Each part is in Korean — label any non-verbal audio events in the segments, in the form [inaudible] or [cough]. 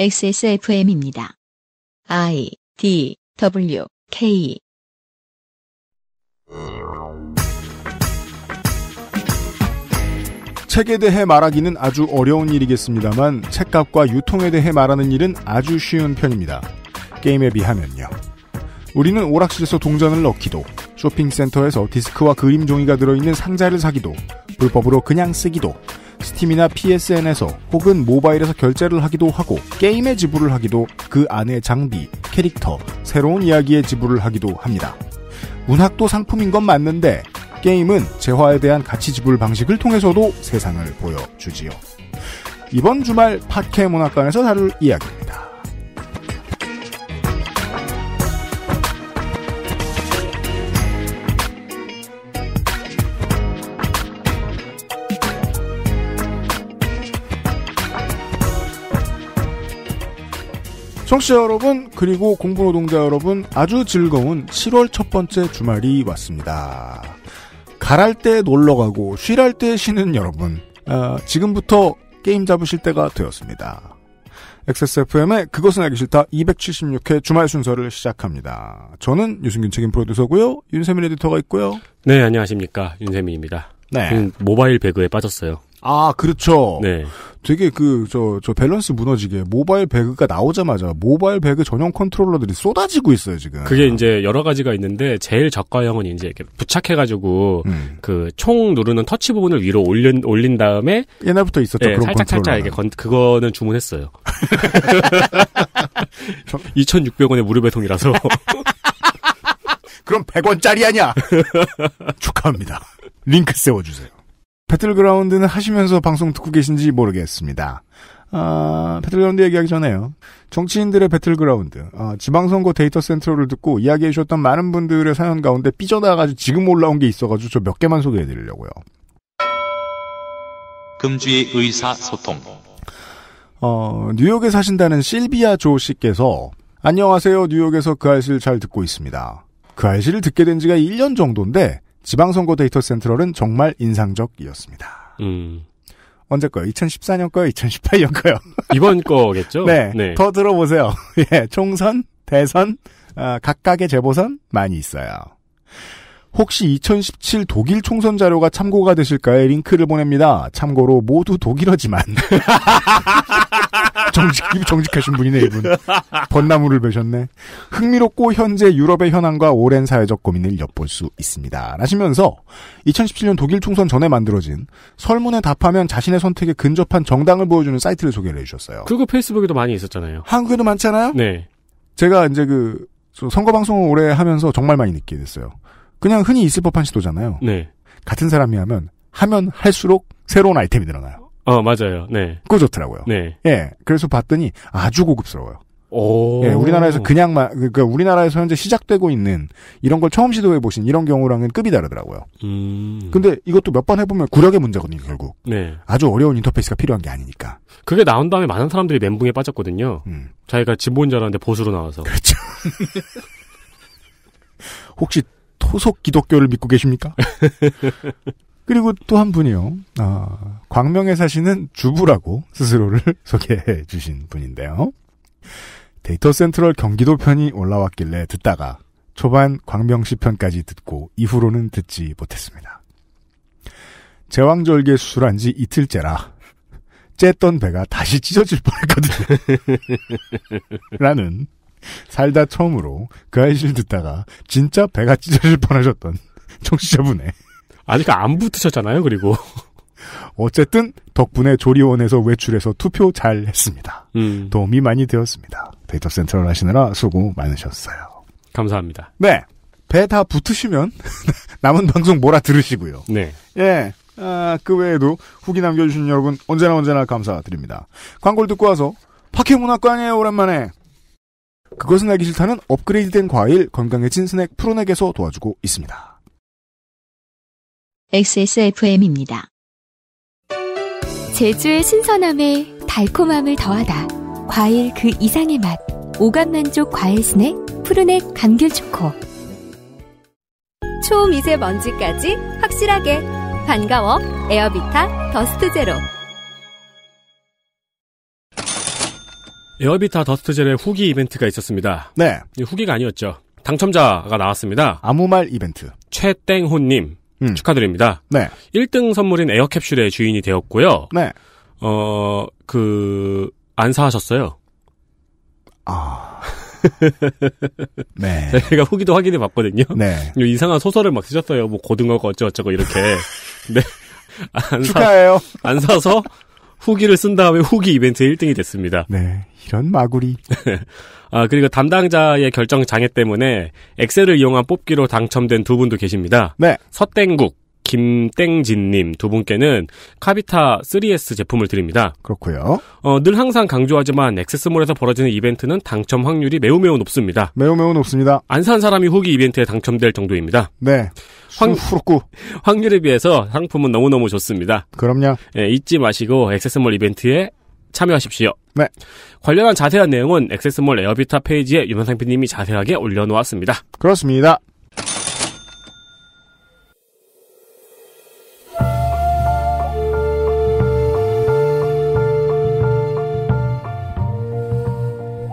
XSFM입니다. I D W K 책에 대해 말하기는 아주 어려운 일이겠습니다만 책값과 유통에 대해 말하는 일은 아주 쉬운 편입니다. 게임에 비하면요. 우리는 오락실에서 동전을 넣기도 쇼핑센터에서 디스크와 그림 종이가 들어있는 상자를 사기도, 불법으로 그냥 쓰기도, 스팀이나 PSN에서 혹은 모바일에서 결제를 하기도 하고, 게임에 지불을 하기도, 그 안에 장비, 캐릭터, 새로운 이야기에 지불을 하기도 합니다. 문학도 상품인 건 맞는데, 게임은 재화에 대한 가치 지불 방식을 통해서도 세상을 보여주지요. 이번 주말 파케 문학관에서 다룰 이야기입니다. 청취자 여러분 그리고 공부노동자 여러분 아주 즐거운 7월 첫 번째 주말이 왔습니다. 가랄 때 놀러 가고 쉬랄 때 쉬는 여러분 아, 지금부터 게임 잡으실 때가 되었습니다. XSFM의 그것은 알기 싫다 276회 주말 순서를 시작합니다. 저는 유승균 책임 프로듀서고요. 윤세민 에디터가 있고요. 네, 안녕하십니까. 윤세민입니다. 네. 모바일 배그에 빠졌어요. 아, 그렇죠. 네. 되게 그, 저, 저 밸런스 무너지게 모바일 배그가 나오자마자 모바일 배그 전용 컨트롤러들이 쏟아지고 있어요, 지금. 그게 이제 여러 가지가 있는데 제일 저가형은 이제 이렇게 부착해가지고 음. 그총 누르는 터치 부분을 위로 올린, 올린 다음에 옛날부터 있었죠, 네, 그런 살짝, 컨트롤러. 살짝 이게 건, 그거는 주문했어요. 2,600원의 [laughs] [laughs] 무료 배송이라서. [laughs] 그럼 100원짜리 아니야? 축하합니다. 링크 세워주세요. 배틀그라운드는 하시면서 방송 듣고 계신지 모르겠습니다. 아, 배틀그라운드 얘기하기 전에요. 정치인들의 배틀그라운드. 아, 지방선거 데이터 센트럴을 듣고 이야기해 주셨던 많은 분들의 사연 가운데 삐져나가지고 지금 올라온 게 있어가지고 저 몇 개만 소개해 드리려고요. 금주의 의사소통. 어, 뉴욕에 사신다는 실비아 조 씨께서 안녕하세요. 뉴욕에서 그 알씨를 잘 듣고 있습니다. 그 알씨를 듣게 된 지가 1년 정도인데 지방선거 데이터 센트럴은 정말 인상적이었습니다. 음. 언제 거요? 2014년 거요? 2018년 거요? 이번 거겠죠? 네, 네. 더 들어보세요. [laughs] 예, 총선, 대선, 어, 각각의 재보선 많이 있어요. 혹시 2017 독일 총선 자료가 참고가 되실까요 링크를 보냅니다. 참고로 모두 독일어지만 [laughs] 정직 정직하신 분이네 이분 번나무를 베셨네. 흥미롭고 현재 유럽의 현황과 오랜 사회적 고민을 엿볼 수 있습니다. 하시면서 2017년 독일 총선 전에 만들어진 설문에 답하면 자신의 선택에 근접한 정당을 보여주는 사이트를 소개를 해주셨어요. 그거 페이스북에도 많이 있었잖아요. 한국에도 많잖아요. 네. 제가 이제 그 선거 방송을 오래 하면서 정말 많이 느끼게 됐어요. 그냥 흔히 있을 법한 시도잖아요. 네. 같은 사람이 하면 하면 할수록 새로운 아이템이 늘어나요. 어 맞아요. 네. 그거 좋더라고요. 네. 예. 그래서 봤더니 아주 고급스러워요. 오. 예, 우리나라에서 그냥 말, 그러니까 우리나라에서 현재 시작되고 있는 이런 걸 처음 시도해 보신 이런 경우랑은 급이 다르더라고요. 음. 근데 이것도 몇 번 해보면 구력의 문제거든요, 결국. 네. 아주 어려운 인터페이스가 필요한 게 아니니까. 그게 나온 다음에 많은 사람들이 멘붕에 빠졌거든요. 음. 자기가 진보인 줄 알았는데 보수로 나와서. 그렇죠. [laughs] 혹시 토속 기독교를 믿고 계십니까? [laughs] 그리고 또 한 분이요. 아, 광명에 사시는 주부라고 스스로를 [laughs] 소개해 주신 분인데요. 데이터 센트럴 경기도 편이 올라왔길래 듣다가 초반 광명시 편까지 듣고 이후로는 듣지 못했습니다. 제왕절개 수술한 지 이틀째라 쬐던 배가 다시 찢어질 뻔했거든. [laughs] 라는 살다 처음으로 그 아이씨를 듣다가 진짜 배가 찢어질 뻔하셨던 [laughs] 청취자분의 아직 그러니까 안 붙으셨잖아요 그리고 어쨌든 덕분에 조리원에서 외출해서 투표 잘 했습니다. 음. 도움이 많이 되었습니다. 데이터 센터를 하시느라 수고 많으셨어요. 감사합니다. 네. 배 다 붙으시면 [laughs] 남은 방송 몰아 들으시고요. 네. 예. 아, 그 외에도 후기 남겨주신 여러분 언제나 언제나 감사드립니다. 광고를 듣고 와서 파케문학관에 오랜만에 그것은 알기 싫다는 업그레이드된 과일 건강해진 스낵 프로넥에서 도와주고 있습니다. XSFM입니다. 제주의 신선함에 달콤함을 더하다. 과일 그 이상의 맛. 오감 만족 과일 스낵 푸르넥 감귤 초코. 초미세 먼지까지 확실하게 반가워 에어비타 더스트 제로. 에어비타 더스트젤의 후기 이벤트가 있었습니다. 네. 후기가 아니었죠. 당첨자가 나왔습니다. 아무 말 이벤트. 최땡호님 음. 축하드립니다. 네. 1등 선물인 에어캡슐의 주인이 되었고요. 네. 어, 그, 안 사하셨어요. 아. [laughs] 네. 제가 후기도 확인해 봤거든요. 네. 이상한 소설을 막 쓰셨어요. 뭐 고등어가 어쩌고저쩌고 이렇게. [laughs] 네. 안 축하해요. 안 사서 후기를 쓴 다음에 후기 이벤트 1등이 됐습니다. 네. 이런 마구리. [laughs] 아, 그리고 담당자의 결정 장애 때문에 엑셀을 이용한 뽑기로 당첨된 두 분도 계십니다. 네. 서땡국, 김땡진님 두 분께는 카비타 3S 제품을 드립니다. 그렇고요. 어, 늘 항상 강조하지만 액세스몰에서 벌어지는 이벤트는 당첨 확률이 매우 매우 높습니다. 매우 매우 높습니다. 안 산 사람이 후기 이벤트에 당첨될 정도입니다. 네. 황, 후루꾸. 확률에 비해서 상품은 너무너무 좋습니다. 그럼요. 예, 잊지 마시고 액세스몰 이벤트에 참여하십시오. 네. 관련한 자세한 내용은 액세스몰 에어비타 페이지에 유명상 PD님이 자세하게 올려놓았습니다. 그렇습니다.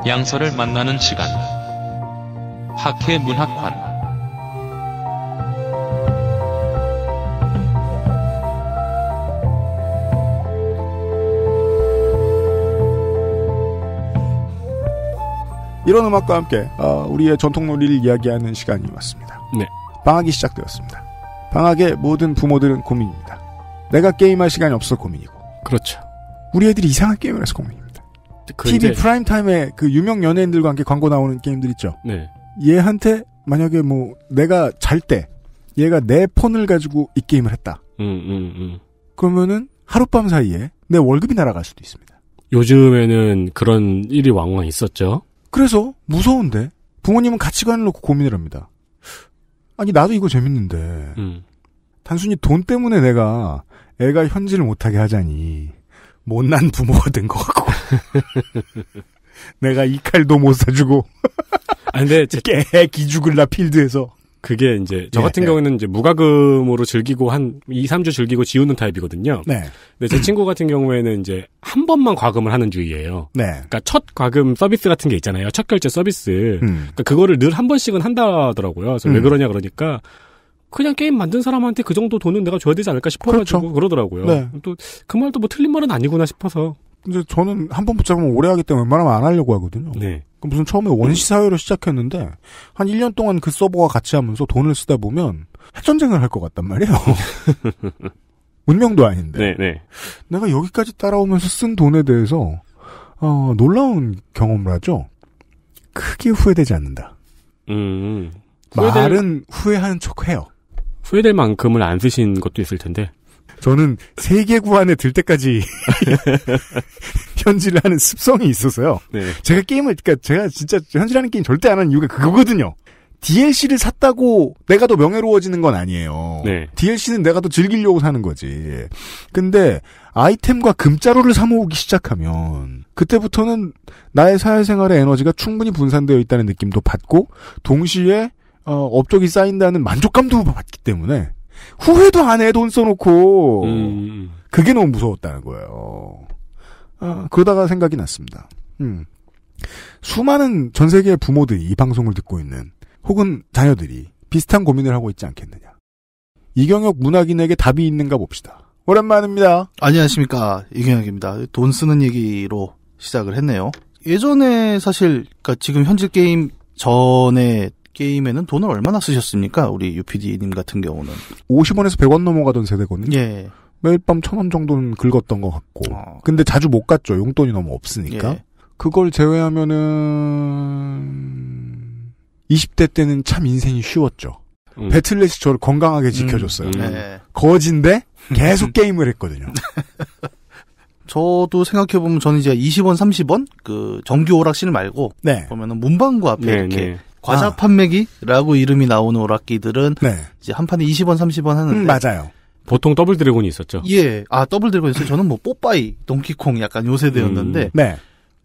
양서를 만나는 시간. 학회 문학관. 이런 음악과 함께 어, 우리의 전통 놀이를 이야기하는 시간이 왔습니다. 네. 방학이 시작되었습니다. 방학에 모든 부모들은 고민입니다. 내가 게임할 시간이 없어 고민이고. 그렇죠. 우리 애들이 이상한 게임을 해서 고민입니다. 그 TV 프라임 타임에 그 유명 연예인들과 함께 광고 나오는 게임들 있죠. 네. 얘한테 만약에 뭐 내가 잘 때 얘가 내 폰을 가지고 이 게임을 했다. 음, 음, 음. 그러면은 하룻밤 사이에 내 월급이 날아갈 수도 있습니다. 요즘에는 그런 일이 왕왕 있었죠. 그래서 무서운데 부모님은 가치관을 놓고 고민을 합니다. 아니 나도 이거 재밌는데 음. 단순히 돈 때문에 내가 애가 현질을 못하게 하자니 못난 부모가 된 것 같고 [laughs] 내가 이 칼도 못 사주고 아 근데 제... [laughs] 애 기죽을라 필드에서 그게 이제 저 예, 같은 네, 예. 경우는 에 네. 이제 무과금으로 즐기고 한 2, 3주 즐기고 지우는 타입이거든요. 네. 근데 제 친구 같은 경우에는 이제 한 번만 과금을 하는 주의예요. 네. 그러니까 첫 과금 서비스 같은 게 있잖아요. 첫 결제 서비스. 음. 그러니까 그거를 늘 한 번씩은 한다더라고요. 그래서 음. 왜 그러냐 그러니까 그냥 게임 만든 사람한테 그 정도 돈은 내가 줘야 되지 않을까 싶어가지고 그렇죠. 그러더라고요 네. 또 그 말도 뭐 틀린 말은 아니구나 싶어서. 근데 저는 한 번 붙잡으면 오래 하기 때문에 웬만하면 안 하려고 하거든요. 네. 그 무슨 처음에 원시 사회로 시작했는데 한 1년 동안 그 서버와 같이 하면서 돈을 쓰다 보면 핵전쟁을 할 것 같단 말이에요. [laughs] 운명도 아닌데. 네네. 네. 내가 여기까지 따라오면서 쓴 돈에 대해서 어, 놀라운 경험을 하죠. 크게 후회되지 않는다. 음. 후회될... 말은 후회하는 척 해요. 후회될 만큼을 안 쓰신 것도 있을 텐데. 저는 세계 구간에 들 때까지 [laughs] 현질을 하는 습성이 있어서요. 네. 제가 게임을 그러니까 제가 진짜 현질하는 게임 절대 안 하는 이유가 그거거든요. DLC를 샀다고 내가 더 명예로워지는 건 아니에요. 네. DLC는 내가 더 즐기려고 사는 거지. 근데 아이템과 금자로를사 모으기 시작하면 그때부터는 나의 사회생활의 에너지가 충분히 분산되어 있다는 느낌도 받고 동시에 어, 업적이 쌓인다는 만족감도 받기 때문에 후회도 안 해 돈 써놓고 음, 음, 음. 그게 너무 무서웠다는 거예요. 아, 그러다가 생각이 났습니다. 음. 수많은 전 세계의 부모들이 이 방송을 듣고 있는 혹은 자녀들이 비슷한 고민을 하고 있지 않겠느냐. 이경혁 문학인에게 답이 있는가 봅시다. 오랜만입니다. 안녕하십니까 이경혁입니다. 돈 쓰는 얘기로 시작을 했네요. 예전에 사실 그러니까 지금 현실 게임 전에 게임에는 돈을 얼마나 쓰셨습니까? 우리 UPD님 같은 경우는. 50원에서 100원 넘어가던 세대거든요. 예. 매일 밤천원 정도는 긁었던 것 같고. 어. 근데 자주 못 갔죠. 용돈이 너무 없으니까. 예. 그걸 제외하면은 20대 때는 참 인생이 쉬웠죠. 음. 배틀넷이 저를 건강하게 지켜줬어요. 음. 네. 거진데 [laughs] 계속 게임을 했거든요. [laughs] 저도 생각해보면 저는 이제 20원, 30원? 그, 정규 오락실 말고. 네. 보면은 문방구 앞에 네, 이렇게 네. 과자 아. 판매기라고 이름이 나오는 오락기들은 네. 이제 한 판에 20원, 30원 하는데 음, 맞아요. 보통 더블 드래곤이 있었죠. 예, 아 더블 드래곤이었어요. 저는 뭐 뽀빠이, 동키콩 약간 요새되었는데 음. 네.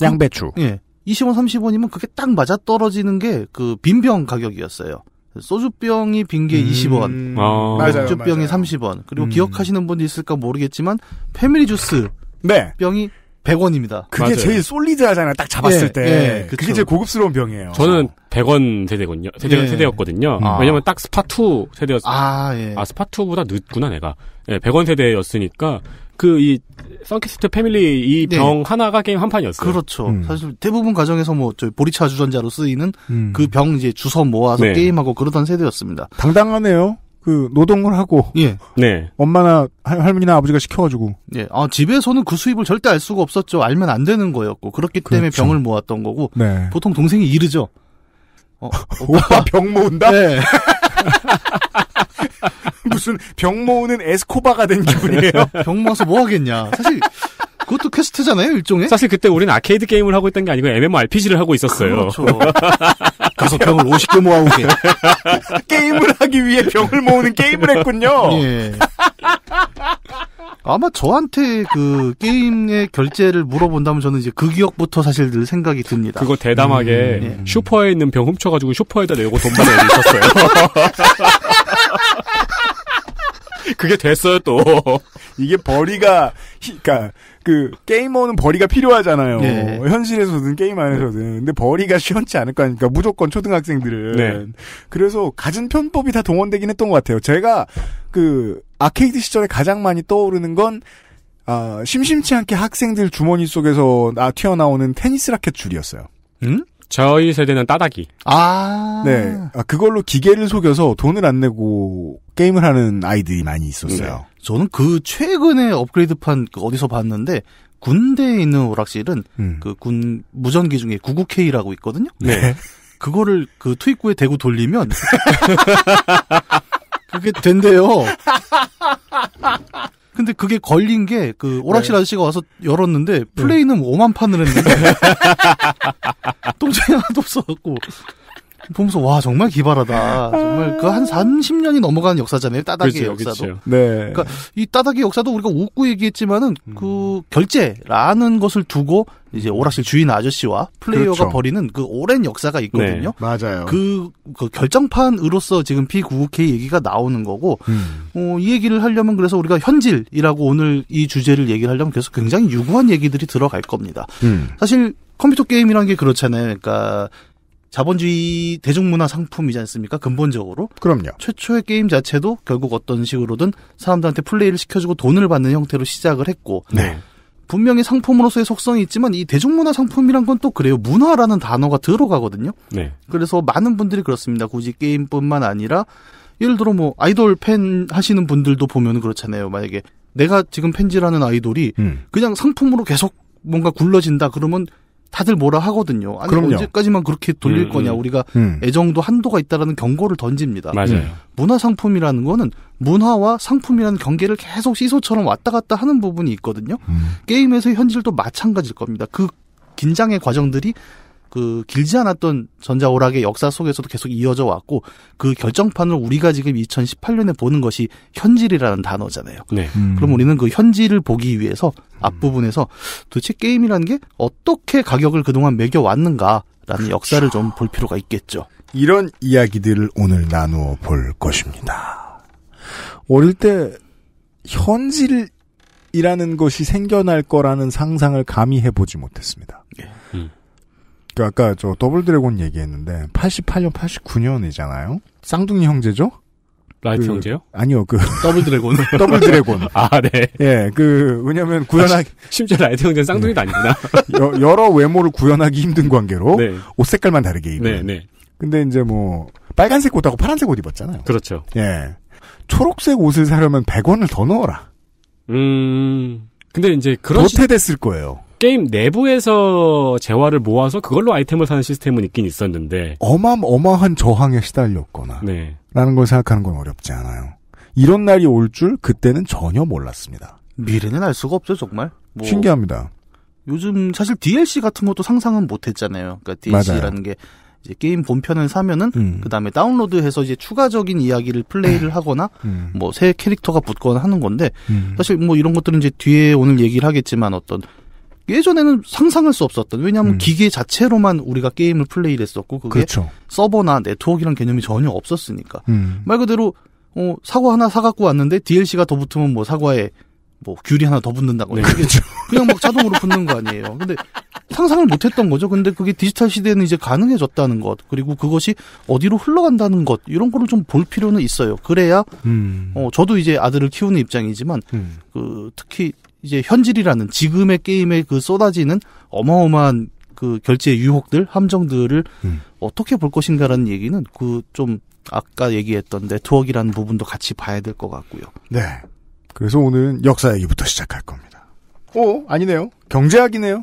양배추. 그, 예. 20원, 30원이면 그게 딱 맞아 떨어지는 게 그 빈병 가격이었어요. 소주병이 빈 게 20원, 음, 아. 맥주병이 30원. 그리고 음. 기억하시는 분이 있을까 모르겠지만 패밀리 주스 네. 병이 100원입니다. 그게 맞아요. 제일 솔리드하잖아요. 딱 잡았을 예, 때. 예, 그게 제일 고급스러운 병이에요. 저는 100원 세대군요. 세대, 예. 세대였거든요. 아. 왜냐면 딱 스파2 세대였, 아, 예. 아, 스파2보다 늦구나, 내가. 예, 100원 세대였으니까, 그, 이, 썬키스트 패밀리 이병 네. 하나가 게임 한 판이었어요. 그렇죠. 음. 사실 대부분 가정에서 뭐, 저 보리차 주전자로 쓰이는 음. 그병 이제 주워 모아서 네. 게임하고 그러던 세대였습니다. 당당하네요. 그 노동을 하고 예. 네. 엄마나 할머니나 아버지가 시켜가지고 예. 아 집에서는 그 수입을 절대 알 수가 없었죠. 알면 안 되는 거였고 그렇기 그렇죠. 때문에 병을 모았던 거고 네. 보통 동생이 이르죠. 어, [laughs] 오빠 병 모은다. 네. [laughs] 무슨 병 모으는 에스코바가 된 기분이에요. [laughs] 병 모아서 뭐 하겠냐. 사실 그것도 퀘스트잖아요 일종의. 사실 그때 우리는 아케이드 게임을 하고 있던 게 아니고 MMORPG를 하고 있었어요. 그렇죠. 그래서 병을 50개 모아온 게 [laughs] 게임을 하기 위해 병을 모으는 게임을 했군요. 예. 아마 저한테 그 게임의 결제를 물어본다면 저는 이제 그 기억부터 사실 늘 생각이 듭니다. 그거 대담하게 음, 예. 슈퍼에 있는 병 훔쳐가지고 슈퍼에다 내고 돈 받는 애도 었어요 그게 됐어요 또 이게 벌이가 그러니까 그 게이머는 벌이가 필요하잖아요. 네. 현실에서든 게임 안에서든. 네. 근데 벌이가 쉬운치 않을 거니까 무조건 초등학생들은. 네. 그래서 가진 편법이 다 동원되긴 했던 것 같아요. 제가 그 아케이드 시절에 가장 많이 떠오르는 건 아, 심심치 않게 학생들 주머니 속에서 나 튀어나오는 테니스 라켓 줄이었어요. 음? 저희 세대는 따닥이. 아. 네. 아, 그걸로 기계를 속여서 돈을 안 내고 게임을 하는 아이들이 많이 있었어요. 네. 저는 그 최근에 업그레이드판 그 어디서 봤는데 군대에 있는 오락실은 음. 그군 무전기 중에 99K라고 있거든요. 네. 네. 그거를 그 투입구에 대고 돌리면 [laughs] 그게 된대요. 근데 그게 걸린 게 그 오락실 네. 아저씨가 와서 열었는데 플레이는 네. 5만 판을 했는데 동전이 [laughs] 하나도 없어갖고 보면서 와 정말 기발하다. 아. 정말 그 한 30년이 넘어가는 역사잖아요. 따닥의 그렇죠, 역사도. 그렇죠. 그러니까 네. 그러니까 이 따닥의 역사도 우리가 웃고 얘기했지만은 음. 그 결제라는 것을 두고 이제 오락실 주인 아저씨와 플레이어가 그렇죠. 벌이는 그 오랜 역사가 있거든요. 네, 맞아요. 그, 그, 결정판으로서 지금 P99K 얘기가 나오는 거고, 음. 어, 이 얘기를 하려면 그래서 우리가 현질이라고 오늘 이 주제를 얘기를 하려면 계속 굉장히 유구한 얘기들이 들어갈 겁니다. 음. 사실 컴퓨터 게임이란게 그렇잖아요. 그러니까 자본주의 대중문화 상품이지 않습니까? 근본적으로. 그럼요. 최초의 게임 자체도 결국 어떤 식으로든 사람들한테 플레이를 시켜주고 돈을 받는 형태로 시작을 했고. 네. 분명히 상품으로서의 속성이 있지만 이 대중문화 상품이란 건 또 그래요. 문화라는 단어가 들어가거든요. 네. 그래서 많은 분들이 그렇습니다. 굳이 게임뿐만 아니라 예를 들어 뭐 아이돌 팬 하시는 분들도 보면 그렇잖아요. 만약에 내가 지금 팬지라는 아이돌이 음. 그냥 상품으로 계속 뭔가 굴러진다 그러면 다들 뭐라 하거든요. 아니 그럼요. 언제까지만 그렇게 돌릴 음, 음, 거냐. 우리가 음. 애정도 한도가 있다라는 경고를 던집니다. 맞아요. 음. 문화 상품이라는 거는 문화와 상품이라는 경계를 계속 시소처럼 왔다 갔다 하는 부분이 있거든요. 음. 게임에서 현실도 마찬가지일 겁니다. 그 긴장의 과정들이 그 길지 않았던 전자 오락의 역사 속에서도 계속 이어져 왔고 그 결정판을 우리가 지금 2018년에 보는 것이 현질이라는 단어잖아요. 네. 음. 그럼 우리는 그 현질을 보기 위해서 앞부분에서 도대체 게임이라는 게 어떻게 가격을 그동안 매겨 왔는가라는 그렇죠. 역사를 좀 볼 필요가 있겠죠. 이런 이야기들을 오늘 나누어 볼 것입니다. 어릴 때 현질 이라는 것이 생겨날 거라는 상상을 감히 해보지 못했습니다. 예. 음. 그 아까 저 더블 드래곤 얘기했는데 88년 89년이잖아요. 쌍둥이 형제죠? 라이트 그, 형제요? 아니요, 그 더블 드래곤. [laughs] 더블 드래곤. 아, 네. 예, 그 왜냐면 구현하 아, 심지어 라이트 형제는 쌍둥이도 네. 아니구나. [laughs] 여, 러 외모를 구현하기 힘든 관계로 네. 옷 색깔만 다르게 입은. 네, 네. 근데 이제 뭐 빨간색 옷하고 파란색 옷 입었잖아요. 그렇죠. 예. 초록색 옷을 사려면 100원을 더 넣어라. 음. 근데 이제 그런 도태됐을 시... 거예요. 게임 내부에서 재화를 모아서 그걸로 아이템을 사는 시스템은 있긴 있었는데 어마어마한 저항에 시달렸거나 네. 라는 걸 생각하는 건 어렵지 않아요. 이런 날이 올 줄 그때는 전혀 몰랐습니다. 미래는 알 수가 없죠 정말. 뭐 신기합니다. 요즘 사실 DLC 같은 것도 상상은 못했잖아요. 그러니까 DLC라는 맞아요. 게 이제 게임 본편을 사면은 음. 그 다음에 다운로드해서 이제 추가적인 이야기를 플레이를 음. 하거나 음. 뭐새 캐릭터가 붙거나 하는 건데 음. 사실 뭐 이런 것들은 이제 뒤에 오늘 얘기를 하겠지만 어떤 예전에는 상상할 수 없었던 왜냐하면 음. 기계 자체로만 우리가 게임을 플레이를 했었고 그게 그렇죠. 서버나 네트워크란 개념이 전혀 없었으니까 음. 말 그대로 어, 사과 하나 사갖고 왔는데 DLC가 더 붙으면 뭐 사과에 뭐 귤이 하나 더 붙는다고 네, 그렇죠. [laughs] 그냥 막 자동으로 붙는 거 아니에요 근데 상상을 못했던 거죠 근데 그게 디지털 시대에는 이제 가능해졌다는 것 그리고 그것이 어디로 흘러간다는 것 이런 거를 좀 볼 필요는 있어요 그래야 음. 어, 저도 이제 아들을 키우는 입장이지만 음. 그 특히 이제 현질이라는 지금의 게임에그 쏟아지는 어마어마한 그 결제 유혹들, 함정들을 음. 어떻게 볼 것인가라는 얘기는 그 좀 아까 얘기했던 네트워크라는 부분도 같이 봐야 될 것 같고요. 네. 그래서 오늘은 역사 얘기부터 시작할 겁니다. 오, 어, 아니네요. 경제학이네요.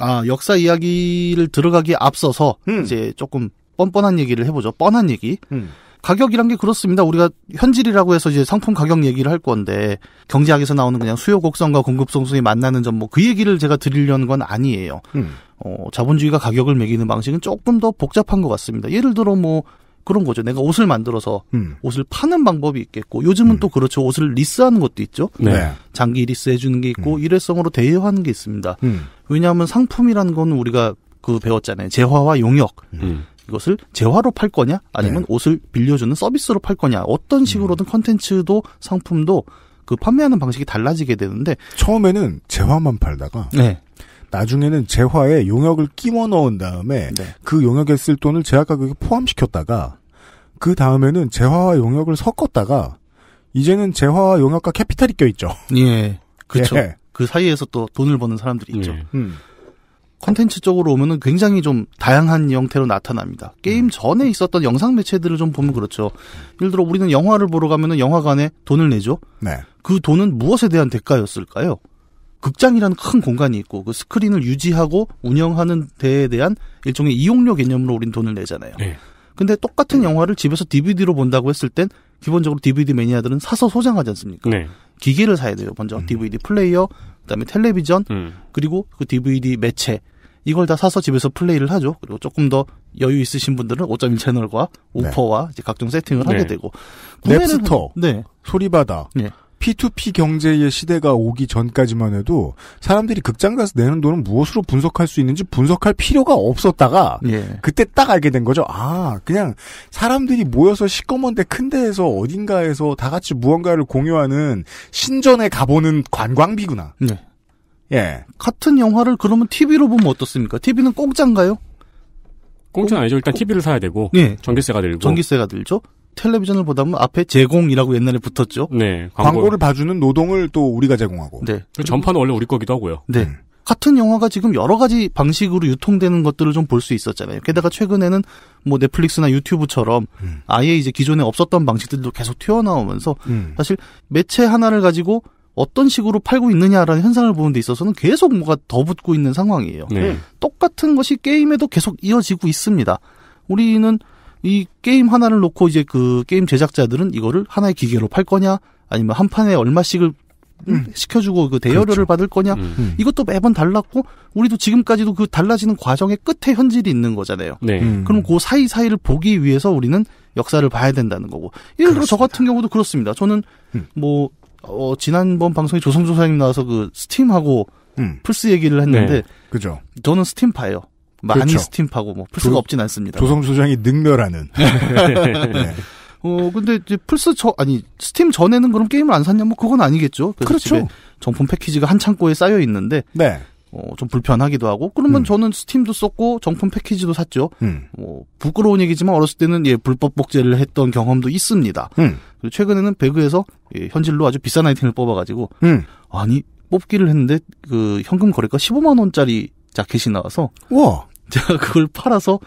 아, 역사 이야기를 들어가기 앞서서 음. 이제 조금 뻔뻔한 얘기를 해보죠. 뻔한 얘기. 음. 가격이란 게 그렇습니다. 우리가 현질이라고 해서 이제 상품 가격 얘기를 할 건데 경제학에서 나오는 그냥 수요 곡선과 공급 성수이 만나는 점 뭐 그 얘기를 제가 드리려는 건 아니에요. 음. 어, 자본주의가 가격을 매기는 방식은 조금 더 복잡한 것 같습니다. 예를 들어 뭐 그런 거죠. 내가 옷을 만들어서 음. 옷을 파는 방법이 있겠고 요즘은 음. 또 그렇죠. 옷을 리스하는 것도 있죠. 네. 장기 리스해 주는 게 있고 음. 일회성으로 대여하는 게 있습니다. 음. 왜냐하면 상품이라는 건 우리가 그 배웠잖아요. 재화와 용역. 음. 이것을 재화로 팔 거냐 아니면 네. 옷을 빌려주는 서비스로 팔 거냐 어떤 음. 식으로든 컨텐츠도 상품도 그 판매하는 방식이 달라지게 되는데 처음에는 재화만 팔다가 네. 나중에는 재화에 용역을 끼워 넣은 다음에 네. 그 용역에 쓸 돈을 제약 가격에 포함시켰다가 그 다음에는 재화와 용역을 섞었다가 이제는 재화와 용역과 캐피탈이 껴 있죠. 예. 그렇죠. 예. 그 사이에서 또 돈을 버는 사람들이 있죠. 예. 음. 컨텐츠 쪽으로 오면은 굉장히 좀 다양한 형태로 나타납니다. 게임 음. 전에 있었던 영상 매체들을 좀 보면 그렇죠. 예를 들어 우리는 영화를 보러 가면은 영화관에 돈을 내죠. 네. 그 돈은 무엇에 대한 대가였을까요? 극장이라는 큰 공간이 있고 그 스크린을 유지하고 운영하는 데에 대한 일종의 이용료 개념으로 우리는 돈을 내잖아요. 네. 근데 똑같은 영화를 집에서 DVD로 본다고 했을 땐 기본적으로 DVD 매니아들은 사서 소장하지 않습니까? 네. 기계를 사야 돼요. 먼저 DVD 음. 플레이어, 그다음에 텔레비전, 음. 그리고 그 DVD 매체 이걸 다 사서 집에서 플레이를 하죠. 그리고 조금 더 여유 있으신 분들은 5.1 채널과 네. 오퍼와 네. 이제 각종 세팅을 네. 하게 되고 구매는, 랩스터, 네. 소리바다, 네. P2P 경제의 시대가 오기 전까지만 해도 사람들이 극장 가서 내는 돈은 무엇으로 분석할 수 있는지 분석할 필요가 없었다가 예. 그때 딱 알게 된 거죠. 아, 그냥 사람들이 모여서 시꺼먼데 큰 데에서 어딘가에서 다 같이 무언가를 공유하는 신전에 가보는 관광비구나. 네. 예. 같은 영화를 그러면 TV로 보면 어떻습니까? TV는 공짜가요공짜 아니죠. 일단 꼭... TV를 사야 되고 예. 전기세가 들고 전기세가 들죠. 텔레비전을 보다 보면 앞에 제공이라고 옛날에 붙었죠. 네. 광고. 를 봐주는 노동을 또 우리가 제공하고. 네. 그 전파는 원래 우리 거기도 하고요. 네. 음. 같은 영화가 지금 여러 가지 방식으로 유통되는 것들을 좀 볼 수 있었잖아요. 게다가 최근에는 뭐 넷플릭스나 유튜브처럼 음. 아예 이제 기존에 없었던 방식들도 계속 튀어나오면서 음. 사실 매체 하나를 가지고 어떤 식으로 팔고 있느냐라는 현상을 보는 데 있어서는 계속 뭐가 더 붙고 있는 상황이에요. 네. 똑같은 것이 게임에도 계속 이어지고 있습니다. 우리는 이 게임 하나를 놓고 이제 그 게임 제작자들은 이거를 하나의 기계로 팔 거냐 아니면 한 판에 얼마씩을 음. 시켜주고 그 대여료를 그렇죠. 받을 거냐 음. 음. 이것도 매번 달랐고 우리도 지금까지도 그 달라지는 과정의 끝에 현질이 있는 거잖아요. 네. 음. 그럼 그 사이 사이를 보기 위해서 우리는 역사를 봐야 된다는 거고 예를 들어 저 같은 경우도 그렇습니다. 저는 음. 뭐 어, 지난번 방송에 조성조사님 나와서 그 스팀하고 음. 플스 얘기를 했는데 네. 그죠. 저는 스팀 파예요. 많이 그렇죠. 스팀파고 뭐풀수가 없진 않습니다. 조성주 소장이 능멸하는. [laughs] 네. 어 근데 이제 플스 저 아니 스팀 전에는 그럼 게임을 안 샀냐 뭐 그건 아니겠죠. 그렇죠. 정품 패키지가 한 창고에 쌓여 있는데 네. 어, 좀 불편하기도 하고 그러면 음. 저는 스팀도 썼고 정품 패키지도 샀죠. 음. 뭐 부끄러운 얘기지만 어렸을 때는 예 불법 복제를 했던 경험도 있습니다. 음. 그리고 최근에는 배그에서 예, 현질로 아주 비싼 아이템을 뽑아가지고 음. 아니 뽑기를 했는데 그 현금 거래가 15만 원짜리 자켓이 나와서 와 [laughs] 제가 그걸 팔아서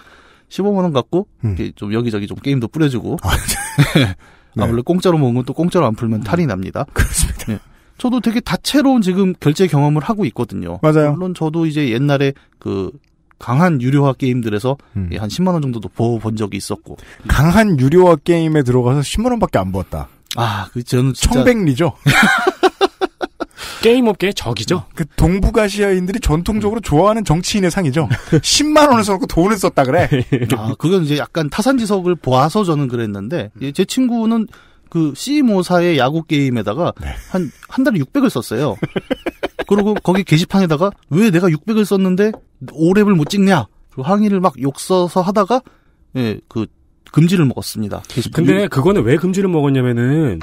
15만 원 갖고 음. 좀 여기저기 좀 게임도 뿌려주고 아, 네. 네. [laughs] 아 원래 공짜로 먹은건또 공짜로 안 풀면 탈이 납니다. 그렇습니다. 네. 저도 되게 다채로운 지금 결제 경험을 하고 있거든요. 맞아요. 물론 저도 이제 옛날에 그 강한 유료화 게임들에서 음. 예, 한 10만 원 정도도 보본 적이 있었고 강한 유료화 게임에 들어가서 10만 원밖에 안 보았다. 아, 그 저는 진짜... 청백리죠. [laughs] 게임 업계의 적이죠. 음, 그 동북아시아인들이 전통적으로 좋아하는 정치인의 상이죠. 10만 [laughs] 원을 써놓고 돈을 썼다 그래. [laughs] 아, 그건 이제 약간 타산지석을 보아서 저는 그랬는데 제 친구는 그 C 모사의 야구 게임에다가 네. 한한 달에 600을 썼어요. 그리고 거기 게시판에다가 왜 내가 600을 썼는데 5렙을 못 찍냐? 그 항의를 막 욕써서 하다가 예그 금지를 먹었습니다. 게시판. 근데 그거는 왜 금지를 먹었냐면은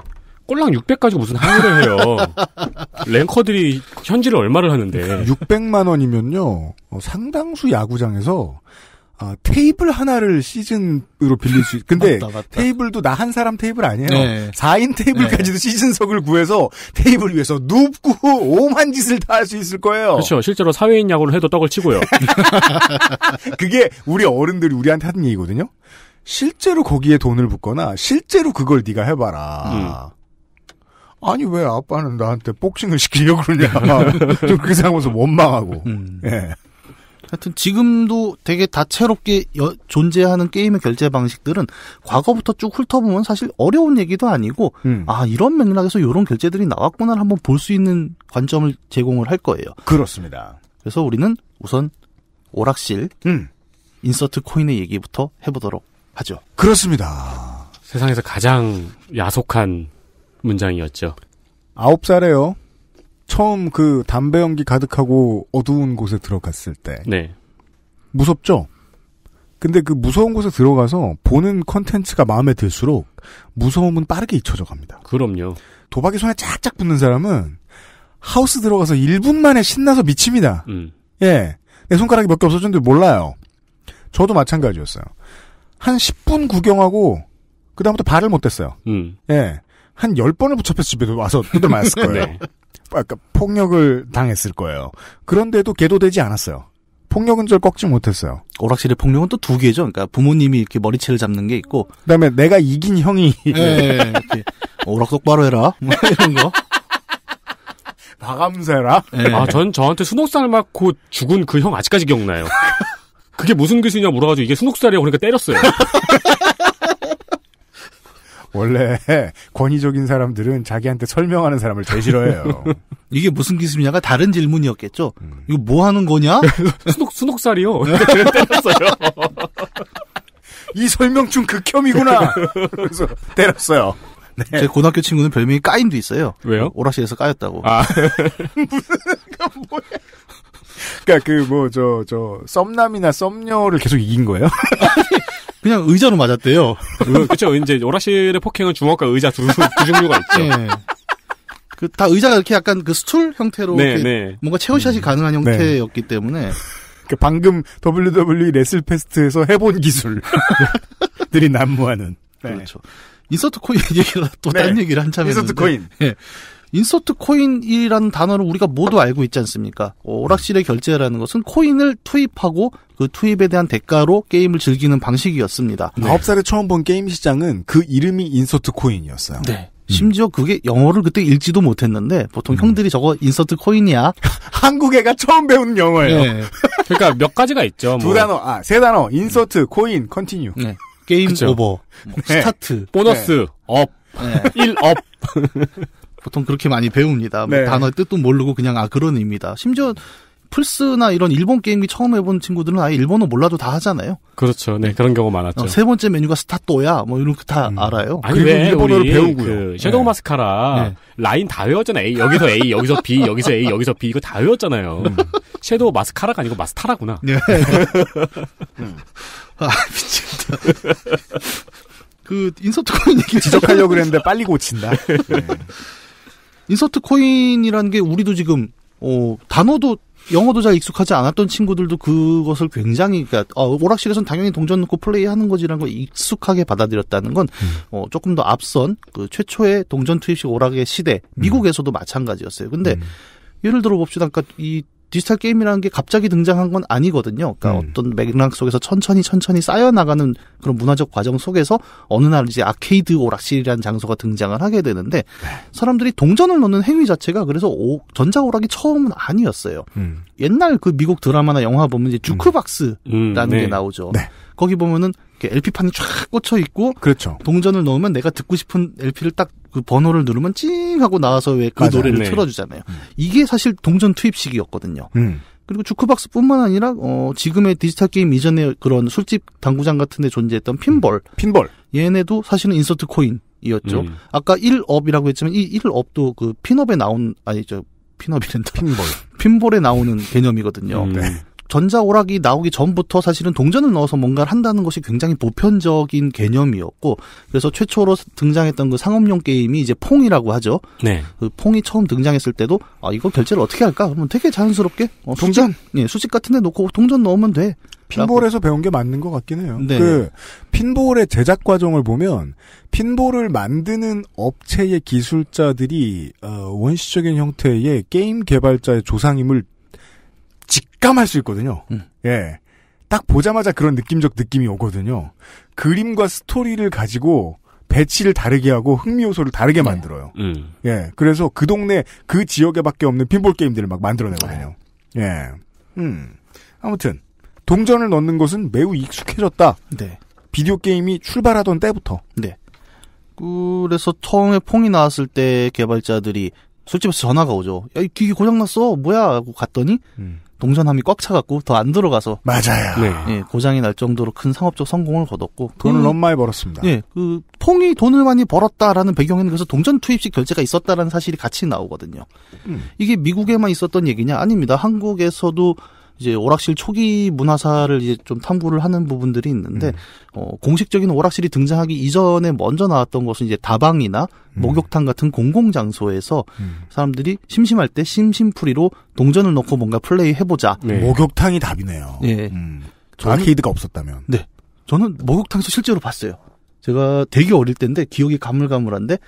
꼴랑 600까지 무슨 항의를 해요. [laughs] 랭커들이 현질을 얼마를 하는데. 600만 원이면요. 어, 상당수 야구장에서 아, 테이블 하나를 시즌으로 빌릴 수, 있... 근데 맞다, 맞다. 테이블도 나 한 사람 테이블 아니에요. 네. 4인 테이블까지도 네. 시즌석을 구해서 테이블 위에서 눕고 오만 짓을 다 할 수 있을 거예요. 그렇죠. 실제로 사회인 야구를 해도 떡을 치고요. [laughs] 그게 우리 어른들이 우리한테 하는 얘기거든요. 실제로 거기에 돈을 붓거나 실제로 그걸 네가 해봐라. 음. 아니 왜 아빠는 나한테 복싱을 시키려고 그러냐. [laughs] 좀그 상황에서 원망하고. 음. 예. 하여튼 지금도 되게 다채롭게 여, 존재하는 게임의 결제 방식들은 과거부터 쭉 훑어보면 사실 어려운 얘기도 아니고 음. 아 이런 맥락에서 이런 결제들이 나왔구나를 한번 볼 수 있는 관점을 제공을 할 거예요. 그렇습니다. 그래서 우리는 우선 오락실 음. 인서트 코인의 얘기부터 해보도록 하죠. 그렇습니다. 세상에서 가장 야속한 문장이었죠. 아홉 살에요. 처음 그 담배 연기 가득하고 어두운 곳에 들어갔을 때. 네. 무섭죠? 근데 그 무서운 곳에 들어가서 보는 컨텐츠가 마음에 들수록 무서움은 빠르게 잊혀져 갑니다. 그럼요. 도박이 손에 쫙쫙 붙는 사람은 하우스 들어가서 1분 만에 신나서 미칩니다. 음. 예. 내 손가락이 몇 개 없어졌는데 몰라요. 저도 마찬가지였어요. 한 10분 구경하고 그다음부터 발을 못 댔어요. 음. 예. 한 10번을 붙잡혔을 집에 와서 두들 맞았을 [laughs] 거예요. 네. 아까 폭력을 당했을 거예요. 그런데도 개도되지 않았어요. 폭력은 절 꺾지 못했어요. 오락실의 폭력은 또 두 개죠. 그러니까 부모님이 이렇게 머리채를 잡는 게 있고. 그다음에 내가 이긴 형이 [laughs] 네, 오락 똑바로 해라 [laughs] 뭐 이런 거. 마감세라 네. 아전 저한테 순옥살 맞고 죽은 그 형 아직까지 기억나요. 그게 무슨 기술이냐 물어가지고 이게 순옥살이야 그러니까 때렸어요. 원래 [laughs] 권위적인 사람들은 자기한테 설명하는 사람을 제일 싫어해요. [laughs] 이게 무슨 기술이냐가 다른 질문이었겠죠. 음. 이거 뭐 하는 거냐? [laughs] 수녹 수녹살이요. 때렸어요. 네, 이 설명충 극혐이구나. 그 그래서 때렸어요. 네. 제 고등학교 친구는 별명이 까임도 있어요. 왜요? 오락실에서 까였다고. 아. 무슨, 뭐야. 그니까 그 뭐 저 저 썸남이나 썸녀를 계속 이긴 거예요? 그냥 의자로 맞았대요. 그렇죠. 이제 오락실의 폭행은 주먹과 의자 두, 두 종류가 있죠. 네. 그다 의자가 이렇게 약간 그 스툴 형태로 네, 네. 뭔가 체어샷이 음. 가능한 네. 형태였기 때문에 그 방금 WWE 레슬 페스트에서 해본 기술들이 [laughs] 난무하는 그렇죠. 인서트 코인 얘기가또딴 네. 얘기를 한참 인서트 했는데. 인서트 코인. 예. 인서트 코인이라는 단어를 우리가 모두 알고 있지 않습니까? 오락실의 결제라는 것은 코인을 투입하고 그 투입에 대한 대가로 게임을 즐기는 방식이었습니다. 네. 9살에 처음 본 게임 시장은 그 이름이 인서트 코인이었어요. 네. 심지어 그게 영어를 그때 읽지도 못했는데 보통 음. 형들이 저거 인서트 코인이야. [laughs] 한국 애가 처음 배우는 영어예요. 네. 그러니까 몇 가지가 있죠. 뭐. 두 단어, 아, 세 단어. 인서트, 코인, 컨티뉴. 네. 게임 그쵸. 오버, 네. 스타트, 보너스, 네. 업, 네. 일업 [laughs] 보통 그렇게 많이 배웁니다. 뭐 네. 뭐 단어의 뜻도 모르고 그냥 아 그런 의미다. 심지어 플스나 이런 일본 게임기 처음 해본 친구들은 아예 일본어 몰라도 다 하잖아요. 그렇죠. 네, 그런 경우 많았죠. 어, 세 번째 메뉴가 스타또야. 뭐 이런 거다 음. 알아요. 아니, 그리고 일본어를 배우고요. 셰도우 그 네. 마스카라 네. 라인 다 외웠잖아요. A, 여기서 A, 여기서 B, 여기서 A, 여기서 B 이거 다 외웠잖아요. 셰도우 음. 마스카라가 아니고 마스타라구나. 네. 음. [laughs] 아, 미친다. 그 인서트 코인 얘기 지적하려고 그랬는데 빨리 고친다. [laughs] 네. 인서트 코인이라는 게 우리도 지금 어, 단어도 영어도 잘 익숙하지 않았던 친구들도 그것을 굉장히 그러니까 어, 오락실에서는 당연히 동전 넣고 플레이하는 거지라는 걸 익숙하게 받아들였다는 건 음. 어, 조금 더 앞선 그 최초의 동전 투입식 오락의 시대 미국에서도 음. 마찬가지였어요. 근데 음. 예를 들어 봅시다. 그러니까 이 디지털 게임이라는 게 갑자기 등장한 건 아니거든요. 그러니까 음. 어떤 맥락 속에서 천천히 천천히 쌓여나가는 그런 문화적 과정 속에서 어느 날 이제 아케이드 오락실이라는 장소가 등장을 하게 되는데 네. 사람들이 동전을 넣는 행위 자체가 그래서 오, 전자오락이 처음은 아니었어요. 음. 옛날 그 미국 드라마나 영화 보면 이제 주크박스라는 음. 음. 네. 게 나오죠. 네. 거기 보면은 LP판이 쫙 꽂혀 있고 그렇죠. 동전을 넣으면 내가 듣고 싶은 LP를 딱그 번호를 누르면 찡 하고 나와서 왜 그 노래를 네. 틀어주잖아요. 음. 이게 사실 동전 투입식이었거든요. 음. 그리고 주크박스뿐만 아니라 어 지금의 디지털 게임 이전에 그런 술집 당구장 같은 데 존재했던 음. 핀볼. 핀볼. 얘네도 사실은 인서트 코인이었죠. 음. 아까 1업이라고 했지만 이 1업도 그 핀업에 나온 아니 저 핀업이란다. 핀볼. [laughs] 핀볼에 나오는 개념이거든요. 음. 네. 네. 전자오락이 나오기 전부터 사실은 동전을 넣어서 뭔가를 한다는 것이 굉장히 보편적인 개념이었고 그래서 최초로 등장했던 그 상업용 게임이 이제 퐁이라고 하죠. 네. 그 퐁이 처음 등장했을 때도 아 이거 결제를 어떻게 할까? 그러면 되게 자연스럽게 어, 동전 수직, 예, 수직 같은데 놓고 동전 넣으면 돼. 핀볼에서 배운 게 맞는 것 같긴 해요. 네. 그 핀볼의 제작 과정을 보면 핀볼을 만드는 업체의 기술자들이 어, 원시적인 형태의 게임 개발자의 조상임을 직감할 수 있거든요. 음. 예. 딱 보자마자 그런 느낌적 느낌이 오거든요. 그림과 스토리를 가지고 배치를 다르게 하고 흥미 요소를 다르게 네. 만들어요. 음. 예. 그래서 그 동네 그 지역에밖에 없는 핀볼 게임들을 막 만들어내거든요. 네. 예. 음. 아무튼 동전을 넣는 것은 매우 익숙해졌다. 네. 비디오 게임이 출발하던 때부터. 네. 그래서 처음에 퐁이 나왔을 때 개발자들이 솔직히 전화가 오죠. 야, 이 기기 고장났어. 뭐야? 하고 갔더니, 음. 동전함이 꽉 차갖고 더 안 들어가서 맞아요. 네. 예, 고장이 날 정도로 큰 상업적 성공을 거뒀고 돈을 그, 너무 많이 벌었습니다. 예, 그 퐁이 돈을 많이 벌었다라는 배경에는 그래서 동전 투입식 결제가 있었다라는 사실이 같이 나오거든요. 음. 이게 미국에만 있었던 얘기냐? 아닙니다. 한국에서도 이제 오락실 초기 문화사를 이제 좀 탐구를 하는 부분들이 있는데 음. 어, 공식적인 오락실이 등장하기 이전에 먼저 나왔던 것은 이제 다방이나 음. 목욕탕 같은 공공 장소에서 음. 사람들이 심심할 때 심심풀이로 동전을 넣고 뭔가 플레이 해보자. 네. 목욕탕이 답이네요. 예. 음. 아케이드가 없었다면. 네. 저는 목욕탕에서 실제로 봤어요. 제가 되게 어릴 때인데 기억이 가물가물한데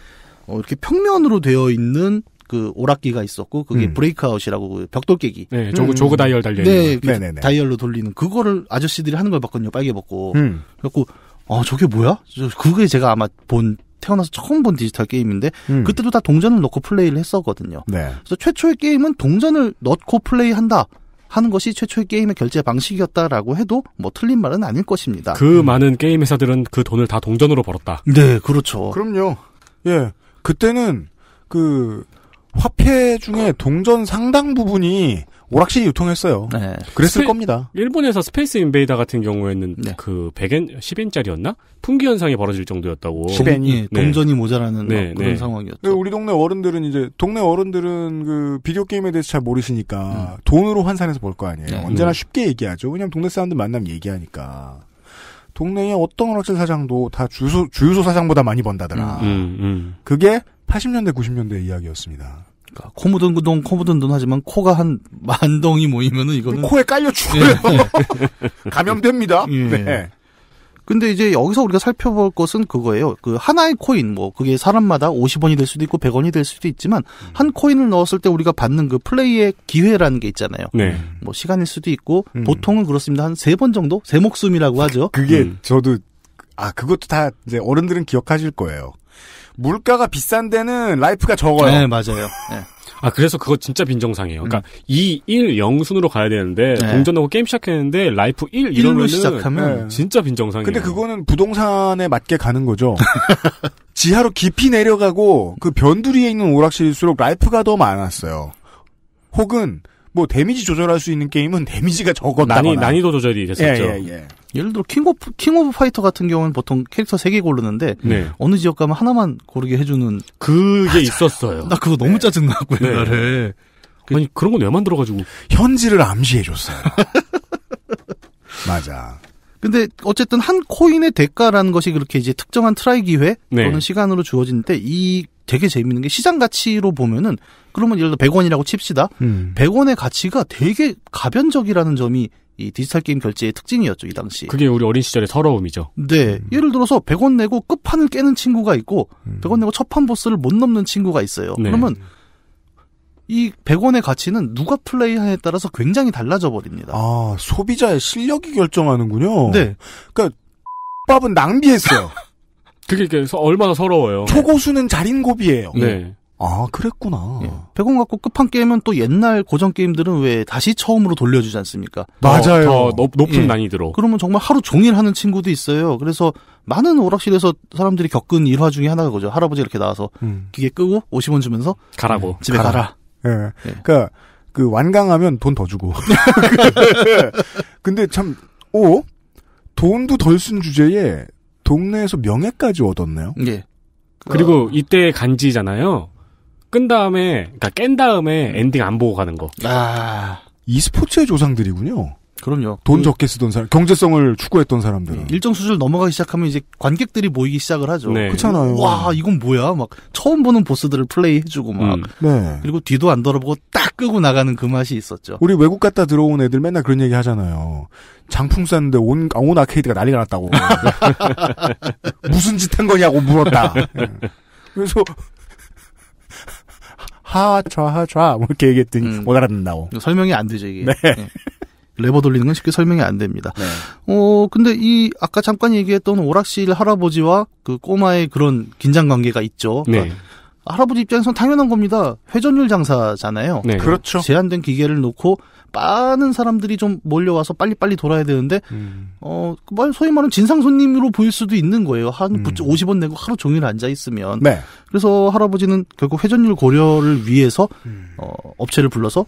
어, 이렇게 평면으로 되어 있는 그 오락기가 있었고 그게 음. 브레이크아웃이라고 그 벽돌 깨기. 네, 저거 음. 저거 다이얼 달려 있는 네, 네, 네, 다이얼로 돌리는 그거를 아저씨들이 하는 걸 봤거든요. 빨개 벗고. 음. 그래갖고 아 저게 뭐야? 저, 그게 제가 아마 본 태어나서 처음 본 디지털 게임인데 음. 그때도 다 동전을 넣고 플레이를 했었거든요. 네. 그래서 최초의 게임은 동전을 넣고 플레이한다. 하는 것이 최초의 게임의 결제 방식이었다라고 해도 뭐 틀린 말은 아닐 것입니다. 그 음. 많은 게임 회사들은 그 돈을 다 동전으로 벌었다. 네, 그렇죠. 그럼요. 예. 그때는 그 화폐 중에 동전 상당 부분이 오락실이 유통했어요. 네. 그랬을 스페, 겁니다. 일본에서 스페이스 인베이다 같은 경우에는 네. 그 100엔, 10엔짜리였나? 풍기 현상이 벌어질 정도였다고. 10엔이 네. 동전이 모자라는 네. 그런 네. 상황이었죠. 우리 동네 어른들은 이제 동네 어른들은 그 비디오 게임에 대해서 잘 모르시니까 음. 돈으로 환산해서 볼 거 아니에요. 네. 언제나 음. 쉽게 얘기하죠. 왜냐면 동네 사람들 만나면 얘기하니까. 동네에 어떤 어락실 사장도 다 주유소, 주유소 사장보다 많이 번다더라. 음, 음. 음. 그게 80년대, 90년대 이야기였습니다. 그러니까 코 묻은 동, 코 묻은 돈 하지만 코가 한 만 동이 모이면은 이거는 코에 깔려 죽어요. 예. [laughs] 감염됩니다. 예. 네. 근데 이제 여기서 우리가 살펴볼 것은 그거예요. 그 하나의 코인, 뭐, 그게 사람마다 50원이 될 수도 있고 100원이 될 수도 있지만, 음. 한 코인을 넣었을 때 우리가 받는 그 플레이의 기회라는 게 있잖아요. 네. 뭐, 시간일 수도 있고, 음. 보통은 그렇습니다. 한 세 번 정도? 세 목숨이라고 그 하죠. 그게 음. 저도, 아, 그것도 다 이제 어른들은 기억하실 거예요. 물가가 비싼 데는 라이프가 적어요. 네, 맞아요. 네. 아, 그래서 그거 진짜 빈정상이에요. 그러니까 2, 음. 1, 0순으로 가야 되는데 네. 동전하고 게임 시작했는데 라이프 1 이러면 시작하면 네. 진짜 빈정상이에요. 근데 그거는 부동산에 맞게 가는 거죠. [laughs] 지하로 깊이 내려가고 그 변두리에 있는 오락실일수록 라이프가 더 많았어요. 혹은 뭐 데미지 조절할 수 있는 게임은 데미지가 적어 난이 난이도 조절이 됐었죠. 예, 예, 예. 예를 들어 킹 오브 킹 오브 파이터 같은 경우는 보통 캐릭터 세 개 고르는데 네. 어느 지역 가면 하나만 고르게 해주는 그게 아 있었어요. 나 그거 너무 네. 짜증 나고 네. 옛날에 그, 아니 그런 건 왜 만들어가지고 현지를 암시해줬어요. [laughs] 맞아. 근데 어쨌든 한 코인의 대가라는 것이 그렇게 이제 특정한 트라이 기회 네. 또는 시간으로 주어지는데 이 되게 재밌는 게 시장 가치로 보면은 그러면 예를 들어 100원이라고 칩시다. 음. 100원의 가치가 되게 가변적이라는 점이 이 디지털 게임 결제의 특징이었죠 이 당시. 그게 우리 어린 시절의 서러움이죠. 네, 음. 예를 들어서 100원 내고 끝판을 깨는 친구가 있고 음. 100원 내고 첫판 보스를 못 넘는 친구가 있어요. 네. 그러면 이 100원의 가치는 누가 플레이하에 냐 따라서 굉장히 달라져 버립니다. 아 소비자의 실력이 결정하는군요. 네, 그러니까 밥은 낭비했어요. [laughs] 그게 그래서 얼마나 서러워요. 초고수는 자린고비예요. 네. 네. 아, 그랬구나. 예. 100원 갖고 끝판 게임은 또 옛날 고전 게임들은 왜 다시 처음으로 돌려주지 않습니까? 맞아요. 더, 더 높, 은 예. 난이도로. 그러면 정말 하루 종일 하는 친구도 있어요. 그래서 많은 오락실에서 사람들이 겪은 일화 중에 하나가 그죠. 할아버지 이렇게 나와서 음. 기계 끄고 50원 주면서 가라고. 예, 집에 가라. 가라. 예. 예. 그러니까 그 완강하면 돈 더 주고. [laughs] 예. 근데 참, 오, 돈도 덜 쓴 주제에 동네에서 명예까지 얻었네요. 예. 그리고 어. 이때 간지잖아요. 끈 다음에, 그니까깬 다음에 엔딩 안 보고 가는 거. 아. e스포츠의 조상들이군요. 그럼요. 돈 그 적게 쓰던 사람, 경제성을 추구했던 사람들은. 음, 일정 수준을 넘어가기 시작하면 이제 관객들이 모이기 시작을 하죠. 네. 그렇잖아요. 와, 이건 뭐야? 막 처음 보는 보스들을 플레이해주고 막. 음. 네. 그리고 뒤도 안 돌아보고 딱 끄고 나가는 그 맛이 있었죠. 우리 외국 갔다 들어온 애들 맨날 그런 얘기 하잖아요. 장풍 쐈는데 온, 온 아케이드가 난리가 났다고. [laughs] 무슨 짓 한 거냐고 물었다. [laughs] 네. 그래서 하, 좌, 하, 좌. 뭐 이렇게 얘기했더니 음. 못 알아듣는다고. 설명이 안 되죠, 이게. 네. 네. 레버 돌리는 건 쉽게 설명이 안 됩니다. 네. 어, 근데 이 아까 잠깐 얘기했던 오락실 할아버지와 그 꼬마의 그런 긴장 관계가 있죠. 네. 그러니까 할아버지 입장에선 당연한 겁니다. 회전율 장사잖아요. 네. 그렇죠. 제한된 기계를 놓고 많은 사람들이 좀 몰려와서 빨리빨리 돌아야 되는데 음. 어 그 소위 말하는 진상 손님으로 보일 수도 있는 거예요. 한 음. 50원 내고 하루 종일 앉아 있으면. 네. 그래서 할아버지는 결국 회전율 고려를 위해서 음. 어, 업체를 불러서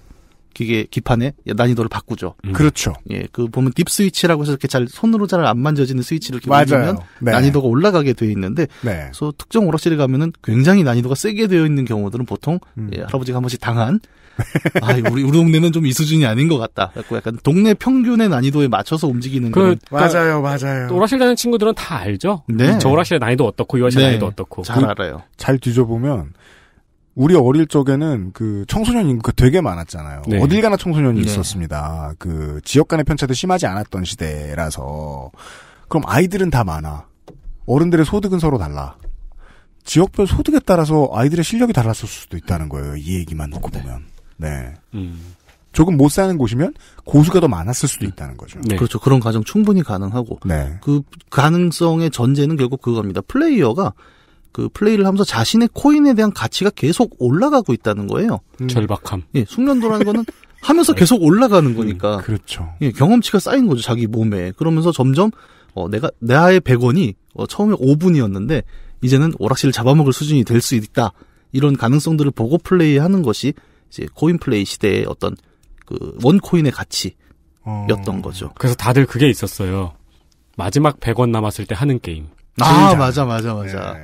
기계 기판의 난이도를 바꾸죠. 음. 그렇죠. 예, 그 보면 딥 스위치라고 해서 이렇게 잘 손으로 잘 안 만져지는 스위치를 만지면 네. 난이도가 올라가게 되어 있는데, 네. 그래서 특정 오락실에 가면은 굉장히 난이도가 세게 되어 있는 경우들은 보통 음. 예, 할아버지가 한 번씩 당한. [laughs] 아, 우리 우리 동네는 좀 이 수준이 아닌 것 같다. 그래고 약간 동네 평균의 난이도에 맞춰서 움직이는 그, 그러니까 맞아요, 맞아요. 오락실 가는 친구들은 다 알죠. 네. 저 오락실의 난이도 어떻고 이 오락실 네. 난이도 어떻고 잘 그, 알아요. 잘 뒤져보면 우리 어릴 적에는 그 청소년 인구가 되게 많았잖아요. 네. 어딜 가나 청소년이 네. 있었습니다. 그 지역 간의 편차도 심하지 않았던 시대라서 그럼 아이들은 다 많아. 어른들의 소득은 서로 달라. 지역별 소득에 따라서 아이들의 실력이 달랐을 수도 있다는 거예요. 이 얘기만 놓고 네. 보면. 네. 음. 조금 못 사는 곳이면 고수가 더 많았을 수도 네. 있다는 거죠. 네. 그렇죠. 그런 가정 충분히 가능하고 네. 그 가능성의 전제는 결국 그겁니다. 플레이어가 그 플레이를 하면서 자신의 코인에 대한 가치가 계속 올라가고 있다는 거예요. 음. 절박함. 예, 숙련도라는 거는 하면서 네. 계속 올라가는 거니까. 음, 그렇죠. 예, 경험치가 쌓인 거죠, 자기 몸에. 그러면서 점점 어, 내가 나의 100원이 어, 처음에 5분이었는데 이제는 오락실을 잡아먹을 수준이 될 수 있다. 이런 가능성들을 보고 플레이하는 것이 이제 코인 플레이 시대의 어떤 그 원코인의 가치였던 어... 거죠. 그래서 다들 그게 있었어요. 마지막 100원 남았을 때 하는 게임. 아, 진작. 맞아, 맞아, 맞아. 네.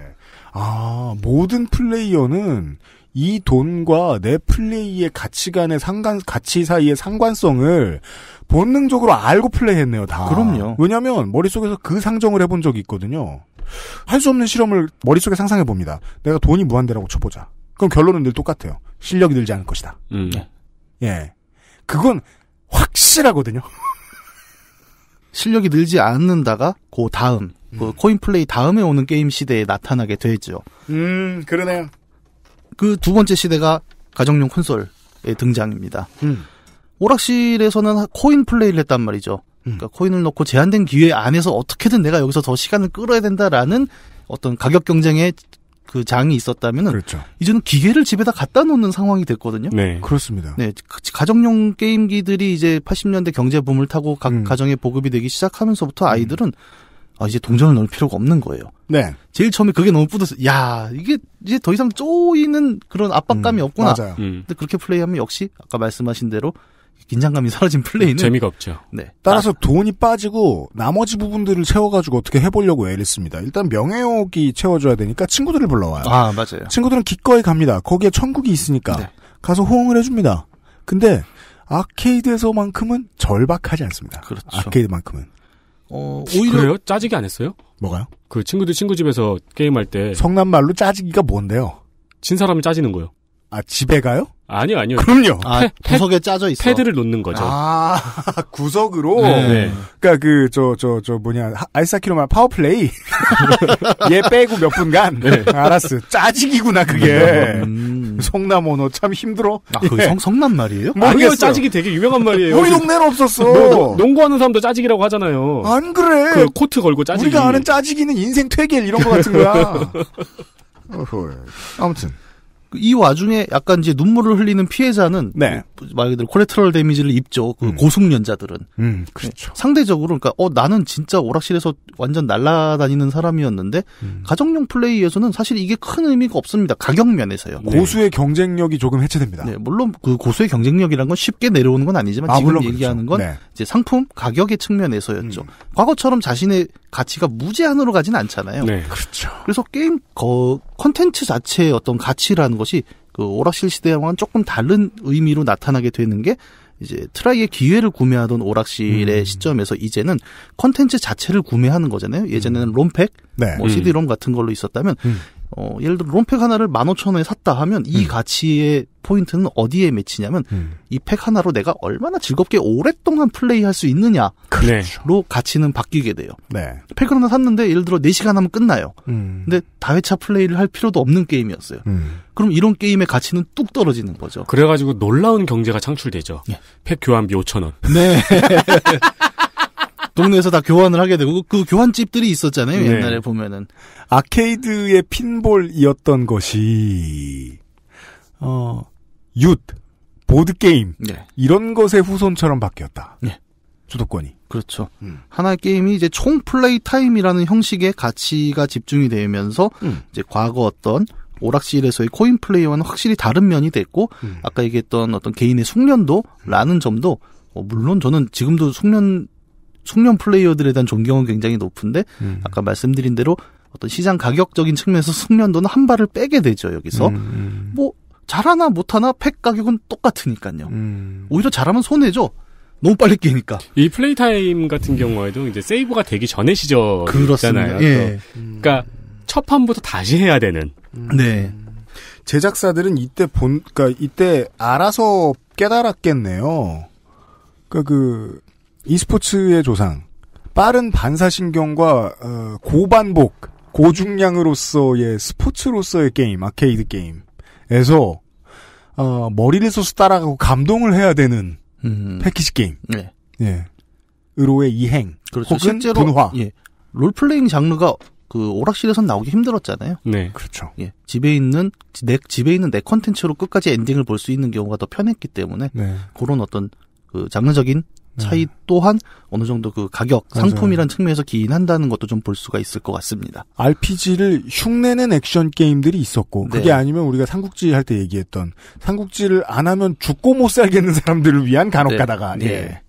아, 모든 플레이어는 이 돈과 내 플레이의 가치 간의 상관, 가치 사이의 상관성을 본능적으로 알고 플레이했네요, 다. 그럼요. 왜냐면, 머릿속에서 그 상정을 해본 적이 있거든요. 할 수 없는 실험을 머릿속에 상상해봅니다. 내가 돈이 무한대라고 쳐보자. 그럼 결론은 늘 똑같아요. 실력이 늘지 않을 것이다. 음. 네. 예. 그건 확실하거든요. 실력이 늘지 않는다가, 그 다음. 음. 코인플레이 다음에 오는 게임 시대에 나타나게 되죠. 음, 그러네요. 그 두 번째 시대가 가정용 콘솔의 등장입니다. 음. 오락실에서는 코인 플레이를 했단 말이죠. 음. 그러니까 코인을 넣고 제한된 기회 안에서 어떻게든 내가 여기서 더 시간을 끌어야 된다라는 어떤 가격 경쟁의 그 장이 있었다면 그렇죠. 이제는 기계를 집에다 갖다 놓는 상황이 됐거든요. 네, 음. 그렇습니다. 네, 그 가정용 게임기들이 이제 80년대 경제 붐을 타고 각 음. 가정에 보급이 되기 시작하면서부터 아이들은 음. 아, 이제 동전을 넣을 필요가 없는 거예요. 네. 제일 처음에 그게 너무 뿌듯해. 야, 이게 이제 더 이상 쪼이는 그런 압박감이 음, 없구나. 맞아요. 음. 근데 그렇게 플레이하면 역시 아까 말씀하신 대로 긴장감이 [laughs] 사라진 플레이는 재미가 없죠. 네. 따라서 아. 돈이 빠지고 나머지 부분들을 채워가지고 어떻게 해보려고 애를 씁니다. 일단 명예욕이 채워줘야 되니까 친구들을 불러와요. 아 맞아요. 친구들은 기꺼이 갑니다. 거기에 천국이 있으니까 네. 가서 호응을 해줍니다. 근데 아케이드에서만큼은 절박하지 않습니다. 그렇죠. 아케이드만큼은 어, 오히려. 그래요? 짜지기 안 했어요? 뭐가요? 그 친구들 친구 집에서 게임할 때. 성남말로 짜지기가 뭔데요? 진 사람이 짜지는 거요. 아, 집에 가요? 아니요, 아니요. 그럼요. 아, 패, 구석에 짜져 있어. 패드를 놓는 거죠. 아, [laughs] 구석으로? 네. 네. 네. 그니까 그, 저, 저, 저 뭐냐, 아이스하키로만 파워플레이? [laughs] 얘 빼고 몇 분간? 네. 알았어. 짜지기구나, 그게. 네. 음. 음. 성남언어 참 힘들어. 아, 그 예. 성, 성남 말이에요? 모르겠어요. 아니요, 짜직이 되게 유명한 말이에요. 우리 동네는 없었어. 농, 구하는 사람도 짜직이라고 하잖아요. 안 그래. 그 코트 걸고 짜직이. 우리가 아는 짜직이는 인생 퇴계 이런 거 같은 거야. [laughs] 아무튼. 이 와중에 약간 이제 눈물을 흘리는 피해자는 네. 말 그대로 코레트럴 데미지를 입죠. 그 음. 고숙련자들은. 음, 네. 그렇죠. 상대적으로 그러니까 어 나는 진짜 오락실에서 완전 날아다니는 사람이었는데 음. 가정용 플레이에서는 사실 이게 큰 의미가 없습니다. 가격 면에서요. 네. 고수의 네. 경쟁력이 조금 해체됩니다. 네, 물론 그 고수의 경쟁력이란 건 쉽게 내려오는 건 아니지만 아, 지금 얘기하는 그렇죠. 건 네. 이제 상품 가격의 측면에서였죠. 음. 과거처럼 자신의 가치가 무제한으로 가진 않잖아요. 네. 그렇죠. 그래서 게임 거 컨텐츠 자체의 어떤 가치라는 것이 그 오락실 시대와는 조금 다른 의미로 나타나게 되는 게 이제 트라이의 기회를 구매하던 오락실의 음. 시점에서 이제는 컨텐츠 자체를 구매하는 거잖아요. 예전에는 음. 롬팩, 뭐 네. 뭐 CD롬 같은 걸로 있었다면 음. 어, 예를 들어 롬팩 하나를 만 오천 원에 샀다 하면 이 음. 가치의 포인트는 어디에 맺히냐면 음. 이팩 하나로 내가 얼마나 즐겁게 오랫동안 플레이할 수 있느냐로 그렇죠. 가치는 바뀌게 돼요. 네. 팩을 하나 샀는데 예를 들어 네시간 하면 끝나요. 음. 근데 다회차 플레이를 할 필요도 없는 게임이었어요. 음. 그럼 이런 게임의 가치는 뚝 떨어지는 거죠. 그래가지고 놀라운 경제가 창출되죠. 예. 팩 교환비 오천 원. 네. [laughs] 동네에서 다 교환을 하게 되고 그 교환집들이 있었잖아요. 네. 옛날에 보면은 아케이드의 핀볼이었던 것이 어, 윷, 보드 게임 네. 이런 것의 후손처럼 바뀌었다. 네. 주도권이. 그렇죠. 음. 하나의 게임이 이제 총 플레이 타임이라는 형식의 가치가 집중이 되면서 음. 이제 과거 어떤 오락실에서의 코인 플레이와는 확실히 다른 면이 됐고 음. 아까 얘기했던 어떤 개인의 숙련도라는 점도 어, 물론 저는 지금도 숙련 숙련 플레이어들에 대한 존경은 굉장히 높은데 음. 아까 말씀드린 대로 어떤 시장 가격적인 측면에서 숙련도는 한 발을 빼게 되죠 여기서 음, 음. 뭐 잘하나 못하나 팩 가격은 똑같으니까요 음. 오히려 잘하면 손해죠 너무 빨리 깨니까 이 플레이 타임 같은 경우에도 이제 세이브가 되기 전에 시절이잖아요 예. 그러니까 첫 판부터 다시 해야 되는 음. 네 제작사들은 이때 본 그러니까 이때 알아서 깨달았겠네요 그러니까 그 e스포츠의 조상, 빠른 반사신경과 어, 고반복, 고중량으로서의 스포츠로서의 게임, 아케이드 게임에서 어, 머리를 써서 따라가고 감동을 해야 되는 음. 패키지 게임. 네. 예. 으로의 이행. 그렇죠. 혹은 실제로, 분화. 예. 롤플레잉 장르가 그 오락실에선 나오기 힘들었잖아요. 네. 그렇죠. 예. 집에 있는 내 집에 있는 내 컨텐츠로 끝까지 엔딩을 볼 수 있는 경우가 더 편했기 때문에 네. 그런 어떤 그 장르적인 차이 네. 또한 어느 정도 그 가격 상품이란 측면에서 기인한다는 것도 좀 볼 수가 있을 것 같습니다. RPG를 흉내낸 액션 게임들이 있었고 네. 그게 아니면 우리가 삼국지 할 때 얘기했던 삼국지를 안 하면 죽고 못 살겠는 사람들을 위한 간혹가다가 네. 네. 예. 네.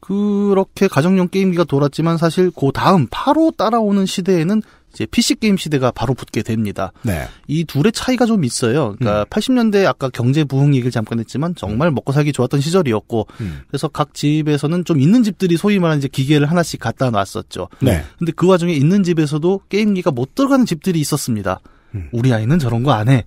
그렇게 가정용 게임기가 돌았지만 사실 그 다음 바로 따라오는 시대에는 이제 PC 게임 시대가 바로 붙게 됩니다. 네. 이 둘의 차이가 좀 있어요. 그러니까 음. 80년대 아까 경제 부흥 얘기를 잠깐 했지만 정말 음. 먹고 살기 좋았던 시절이었고 음. 그래서 각 집에서는 좀 있는 집들이 소위 말하는 이제 기계를 하나씩 갖다 놨었죠. 네. 근데 그 와중에 있는 집에서도 게임기가 못 들어가는 집들이 있었습니다. 음. 우리 아이는 저런 거 안 해.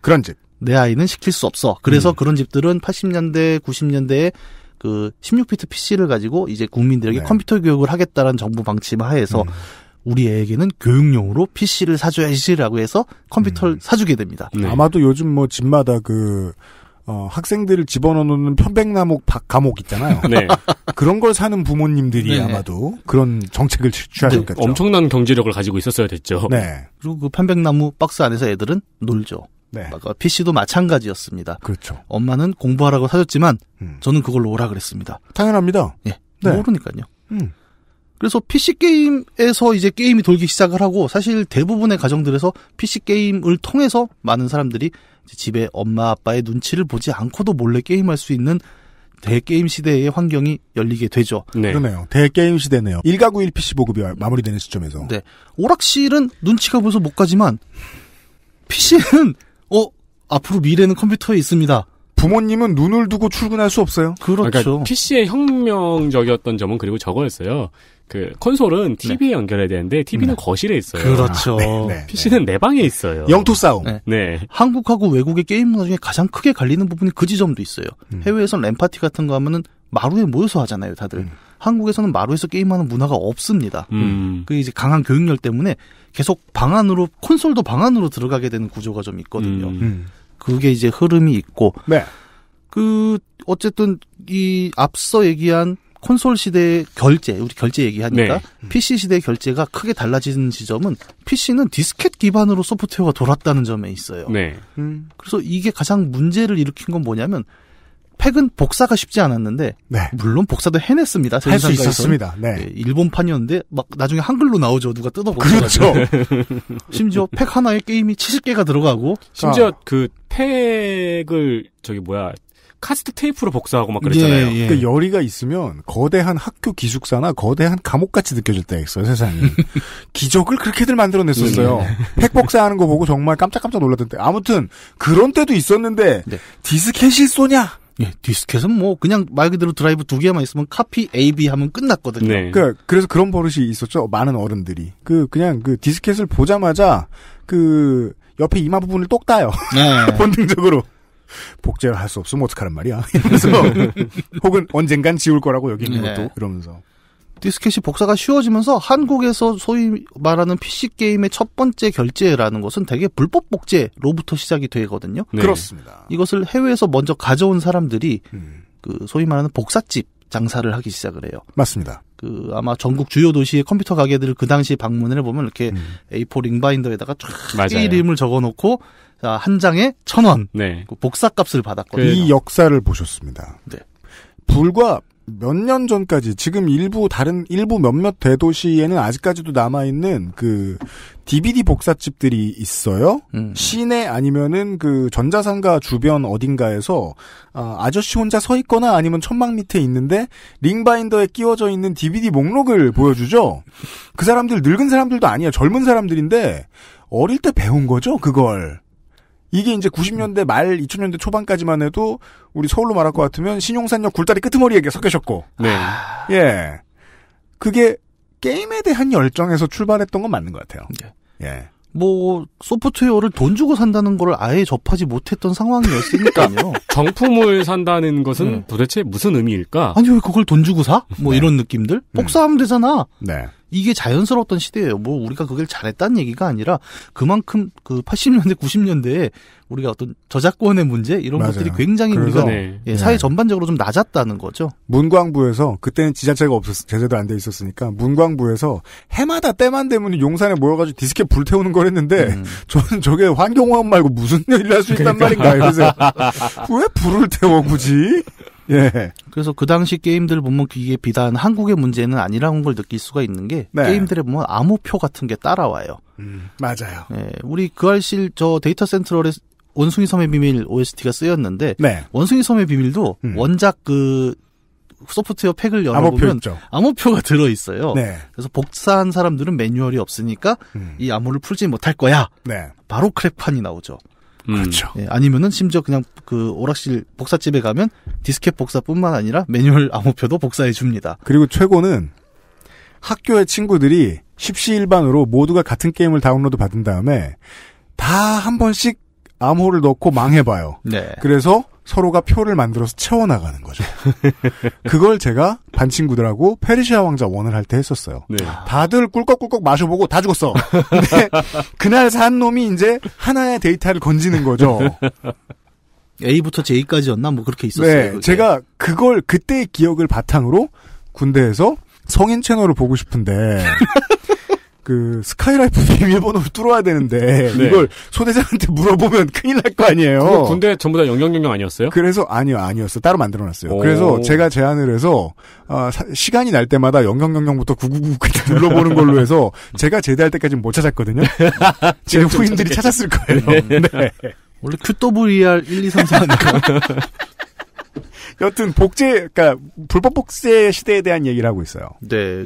그런 집. 내 아이는 시킬 수 없어. 그래서 음. 그런 집들은 80년대, 90년대에 그 16피트 PC를 가지고 이제 국민들에게 네. 컴퓨터 교육을 하겠다는 정부 방침 하에서 음. 우리 애에게는 교육용으로 PC를 사줘야지라고 해서 컴퓨터를 음. 사주게 됩니다. 네. 아마도 요즘 뭐 집마다 그 어, 학생들을 집어넣는 편백나무 감옥 있잖아요. [laughs] 네. 그런 걸 사는 부모님들이 네. 아마도 그런 정책을 취하셨겠죠. 네. 엄청난 경제력을 가지고 있었어야 됐죠. 네. 그리고 그 편백나무 박스 안에서 애들은 놀죠. 네. PC도 마찬가지였습니다. 그렇죠. 엄마는 공부하라고 사줬지만 음. 저는 그걸로 오라 그랬습니다. 당연합니다. 예. 네. 모르니까요. 음. 그래서 PC 게임에서 이제 게임이 돌기 시작을 하고 사실 대부분의 가정들에서 PC 게임을 통해서 많은 사람들이 집에 엄마 아빠의 눈치를 보지 않고도 몰래 게임할 수 있는 대게임 시대의 환경이 열리게 되죠. 네. 그러네요. 대게임 시대네요. 1가구 1PC 보급이 마무리되는 시점에서. 네. 오락실은 눈치가 벌써 못 가지만 PC는 어 앞으로 미래는 컴퓨터에 있습니다. 부모님은 눈을 두고 출근할 수 없어요. 그렇죠. 그러니까 PC의 혁명적이었던 점은 그리고 저거였어요. 그 콘솔은 TV에 네. 연결해야 되는데 TV는 네. 거실에 있어요. 그렇죠. 아, 네, PC는 네, 네. 내 방에 있어요. 영토 싸움. 네. 네. 한국하고 외국의 게임 문화 중에 가장 크게 갈리는 부분이 그 지점도 있어요. 음. 해외에서는 램파티 같은 거 하면은 마루에 모여서 하잖아요, 다들. 음. 한국에서는 마루에서 게임하는 문화가 없습니다. 음. 음. 그 이제 강한 교육열 때문에 계속 방 안으로 콘솔도 방 안으로 들어가게 되는 구조가 좀 있거든요. 음. 음. 그게 이제 흐름이 있고. 네. 그 어쨌든 이 앞서 얘기한 콘솔 시대의 결제, 우리 결제 얘기하니까 네. 음. PC 시대의 결제가 크게 달라지는 지점은 PC는 디스켓 기반으로 소프트웨어가 돌았다는 점에 있어요. 네. 음. 그래서 이게 가장 문제를 일으킨 건 뭐냐면 팩은 복사가 쉽지 않았는데 네. 물론 복사도 해냈습니다. 할 수 있었습니다. 네. 네, 일본판이었는데 막 나중에 한글로 나오죠. 누가 뜯어 보죠. 그렇죠. [laughs] 심지어 팩 하나에 게임이 70개가 들어가고 심지어 아. 그 팩을 저기 뭐야 카스트 테이프로 복사하고 막 그랬잖아요. 예, 예. 그러니까 열의가 있으면 거대한 학교 기숙사나 거대한 감옥같이 느껴질 때가 있어요, 세상에. [laughs] 기적을 그렇게들 만들어냈었어요. 핵 예. 복사하는 거 보고 정말 깜짝깜짝 놀랐던 때. 아무튼 그런 때도 있었는데 네. 디스켓이 쏘냐? 예, 디스켓은 뭐 그냥 말 그대로 드라이브 두 개만 있으면 카피 A, B 하면 끝났거든요. 네. 그 그래서 그런 버릇이 있었죠. 많은 어른들이 그 그냥 그 디스켓을 보자마자 그 옆에 이마 부분을 똑 따요. 네. [laughs] 본능적으로. 복제를 할 수 없으면 어떡하란 말이야. [laughs] 이러면서 [laughs] 혹은 언젠간 지울 거라고 여기는 네. 것도 이러면서 디스켓이 복사가 쉬워지면서 한국에서 소위 말하는 PC 게임의 첫 번째 결제라는 것은 대개 불법 복제로부터 시작이 되거든요. 네. 그렇습니다. 이것을 해외에서 먼저 가져온 사람들이 음. 그 소위 말하는 복사집 장사를 하기 시작을 해요. 맞습니다. 그 아마 전국 주요 도시의 컴퓨터 가게들을 그 당시 방문을 해보면 이렇게 음. A4 링바인더에다가 쫙 이름을 적어놓고 어, 한 장에 천 원. 네. 그 복사값을 받았거든요. 이 그 역사를 보셨습니다. 네. 불과 몇 년 전까지 지금 일부 다른 일부 몇몇 대도시에는 아직까지도 남아 있는 그 DVD 복사집들이 있어요. 음. 시내 아니면은 그 전자상가 주변 어딘가에서 아, 저씨 혼자 서 있거나 아니면 천막 밑에 있는데 링바인더에 끼워져 있는 DVD 목록을 보여주죠. 그 사람들 늙은 사람들도 아니야 젊은 사람들인데 어릴 때 배운 거죠, 그걸. 이게 이제 90년대 말 2000년대 초반까지만 해도 우리 서울로 말할 것 같으면 신용산역 굴다리 끄트머리에게 섞여셨고 네. 아. 예. 그게 게임에 대한 열정에서 출발했던 건 맞는 것 같아요. 네. 예. 뭐 소프트웨어를 돈 주고 산다는 걸 아예 접하지 못했던 상황이었으니까요. [laughs] 정품을 산다는 것은 음. 도대체 무슨 의미일까? 아니 왜 그걸 돈 주고 사? 뭐 네. 이런 느낌들? 음. 복사하면 되잖아. 네. 이게 자연스러웠던 시대예요. 뭐 우리가 그걸 잘했다는 얘기가 아니라 그만큼 그 80년대 90년대에 우리가 어떤 저작권의 문제 이런 맞아요. 것들이 굉장히 우리가 네. 예, 네. 사회 전반적으로 좀 낮았다는 거죠. 문광부에서 그때는 지자체가 없었 제대로안돼 있었으니까 문광부에서 해마다 때만 되면 용산에 모여가지고 디스켓 불태우는 걸 했는데 음. [laughs] 저는 저게 환경오염 말고 무슨 일을 할 수 있단 그러니까. 말인가 이러세요. [laughs] 왜 불을 태워 굳이? 예. 그래서 그 당시 게임들 보면 이게 비단 한국의 문제는 아니라는 걸 느낄 수가 있는 게 네. 게임들에 보면 암호표 같은 게 따라와요. 음, 맞아요. 예, 우리 그 알실 저 데이터 센트럴에 원숭이 섬의 비밀 OST가 쓰였는데 네. 원숭이 섬의 비밀도 음. 원작 그 소프트웨어 팩을 열어보면 암호표 암호표가 들어 있어요. 네. 그래서 복사한 사람들은 매뉴얼이 없으니까 음. 이 암호를 풀지 못할 거야. 네. 바로 크랙판이 나오죠. 음. 그렇죠. 예, 아니면은 심지어 그냥 그 오락실 복사집에 가면 디스켓 복사뿐만 아니라 매뉴얼 암호표도 복사해 줍니다. 그리고 최고는 학교의 친구들이 십시일반으로 모두가 같은 게임을 다운로드 받은 다음에 다 한 번씩 암호를 넣고 망해봐요. 네. 그래서 서로가 표를 만들어서 채워나가는 거죠. [laughs] 그걸 제가 반 친구들하고 페르시아 왕자 원을 할 때 했었어요. 네. 다들 꿀꺽꿀꺽 마셔보고 다 죽었어. 근데 그날 산 놈이 이제 하나의 데이터를 건지는 거죠. A부터 J까지였나 뭐 그렇게 있었어요. 네, 그게. 제가 그걸 그때의 기억을 바탕으로 군대에서 성인 채널을 보고 싶은데 [laughs] 그 스카이라이프 [laughs] 비밀번호를 뚫어야 되는데 네. 이걸 소대장한테 물어보면 [laughs] 큰일 날 거 아니에요. 군대 전부 다 영영영영 아니었어요? 그래서 아니요 아니었어 따로 만들어놨어요. 오. 그래서 제가 제안을 해서 어, 사, 시간이 날 때마다 영영영영부터 구구구구까지 [laughs] 눌러보는 걸로 해서 제가 제대할 때까지는 못 찾았거든요. 지금 후임들이 찾았을 거예요. 네. 네. 원래 QWER 1, 2, 3, 4니까 여튼 복제, 그러니까 불법 복제 시대에 대한 얘기를 하고 있어요. 네,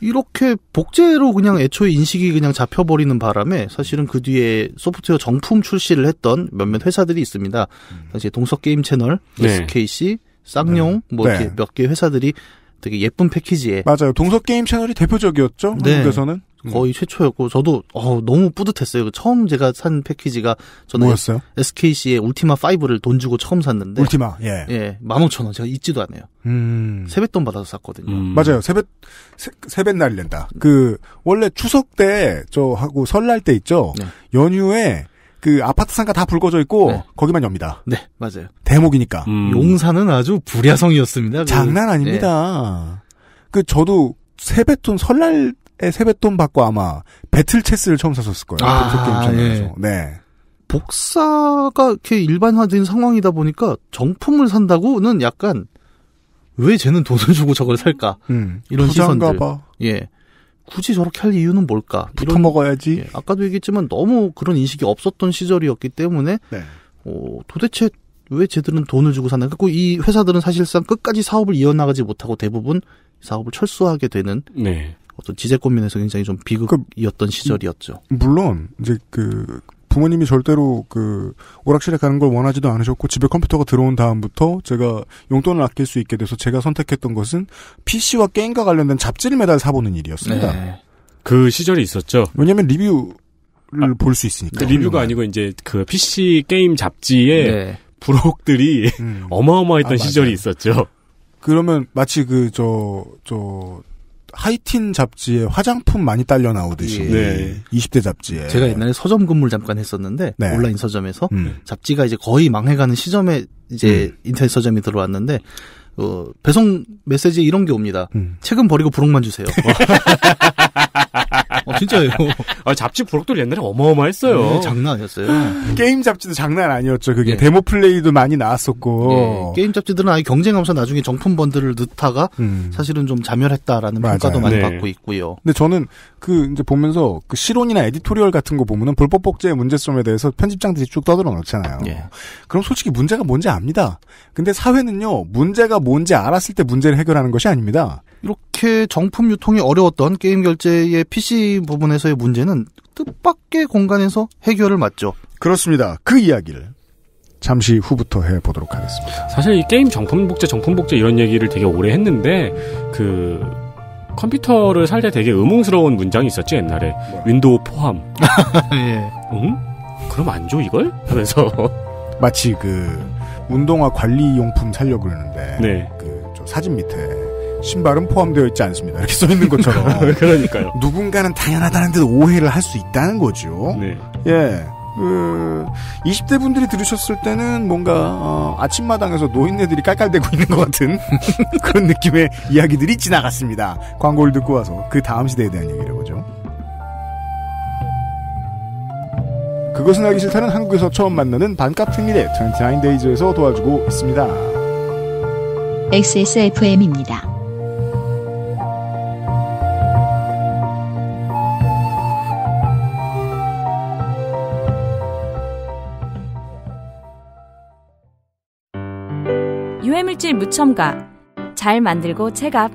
이렇게 복제로 그냥 애초에 인식이 그냥 잡혀버리는 바람에 사실은 그 뒤에 소프트웨어 정품 출시를 했던 몇몇 회사들이 있습니다. 음. 당시에 동서 게임 채널, 네. SKC, 쌍용 네. 뭐 이렇게 네. 몇개 회사들이 되게 예쁜 패키지에 맞아요. 동서 게임 채널이 대표적이었죠. 네. 한국에서는 거의 음. 최초였고 저도 어, 너무 뿌듯했어요. 그 처음 제가 산 패키지가 저는 뭐였어요? SKC의 울티마 5를 돈 주고 처음 샀는데 울티마 예. 예. 15,000원 제가 잊지도 않아요. 음. 세뱃돈 받아서 샀거든요. 음. 맞아요. 세뱃 세, 뱃날 낸다. 그 원래 추석 때 저하고 설날 때 있죠. 네. 연휴에 그 아파트 상가 다 불거져 있고 네. 거기만 엽니다. 네, 맞아요. 대목이니까. 음. 용산은 아주 불야성이었습니다. 그 장난 아닙니다. 네. 그 저도 세뱃돈 설날 세뱃돈 받고 아마 배틀 체스를 처음 샀었을 거예요. 아, 게임 네. 네. 복사가 이렇게 일반화된 상황이다 보니까 정품을 산다고는 약간 왜 쟤는 돈을 주고 저걸 살까? 음, 이런 시선들. 봐. 예. 굳이 저렇게 할 이유는 뭘까? 붙어 이 먹어야지. 예. 아까도 얘기했지만 너무 그런 인식이 없었던 시절이었기 때문에 네. 어, 도대체 왜 쟤들은 돈을 주고 사나? 그리고 이 회사들은 사실상 끝까지 사업을 이어나가지 못하고 대부분 사업을 철수하게 되는 네. 어떤 지재고민에서 굉장히 좀 비극이었던 그 시절이었죠. 물론 이제 그 부모님이 절대로 그 오락실에 가는 걸 원하지도 않으셨고 집에 컴퓨터가 들어온 다음부터 제가 용돈을 아낄 수 있게 돼서 제가 선택했던 것은 PC와 게임과 관련된 잡지를 매달 사보는 일이었습니다. 네. 그 시절이 있었죠. 왜냐하면 리뷰를 아, 볼수 있으니까. 그 리뷰가 음. 아니고 이제 그 PC 게임 잡지에 네. 부록들이 음. 어마어마했던 아, 시절이 있었죠. 그러면 마치 그저저 하이틴 잡지에 화장품 많이 딸려 나오듯이 예. 네. 20대 잡지에 제가 옛날에 서점 근무를 잠깐 했었는데 네. 온라인 서점에서 음. 잡지가 이제 거의 망해가는 시점에 이제 음. 인터넷 서점이 들어왔는데 어, 배송 메시지 이런 게 옵니다. 음. 책은 버리고 부록만 주세요. [laughs] 어, 진짜요. [laughs] 아, 잡지 부록들 옛날에 어마어마했어요. 네, 장난 아니었어요. [gasps] 게임 잡지도 장난 아니었죠. 그게 예. 데모 플레이도 많이 나왔었고. 예. 게임 잡지들은 아예 경쟁하면서 나중에 정품 번들을 넣다가 음. 사실은 좀 자멸했다라는 맞아요. 평가도 많이 네. 받고 있고요. 근데 저는 그 이제 보면서 그 실온이나 에디토리얼 같은 거 보면은 불법 복제의 문제점에 대해서 편집장들이 쭉 떠들어 놓잖아요. 예. 그럼 솔직히 문제가 뭔지 압니다. 근데 사회는요 문제가 뭔지 알았을 때 문제를 해결하는 것이 아닙니다. 이렇게 정품 유통이 어려웠던 게임 결제의 PC 부분에서의 문제는 뜻밖의 공간에서 해결을 맞죠. 그렇습니다. 그 이야기를 잠시 후부터 해보도록 하겠습니다. 사실 이 게임 정품 복제, 정품 복제 이런 얘기를 되게 오래 했는데, 그, 컴퓨터를 살 때 되게 의문스러운 문장이 있었지, 옛날에. 뭐야? 윈도우 포함. [laughs] 예. 응? 그럼 안 줘, 이걸? 하면서. 마치 그, 운동화 관리용품 살려 그러는데, 네. 그, 저 사진 밑에 신발은 포함되어 있지 않습니다. 이렇게 써 있는 것처럼. [laughs] 그러니까요. 누군가는 당연하다는 듯 오해를 할 수 있다는 거죠. 네. 예. 그 20대 분들이 들으셨을 때는 뭔가 어, 아침마당에서 노인네들이 깔깔대고 있는 것 같은 [laughs] 그런 느낌의 이야기들이 지나갔습니다. 광고를 듣고 와서 그 다음 시대에 대한 얘기를 해보죠. 그것은 알기 싫다는 한국에서 처음 만나는 반값 미래 29데이즈에서 도와주고 있습니다. XSFM입니다. 유해물질 무첨가 잘 만들고 체갑 2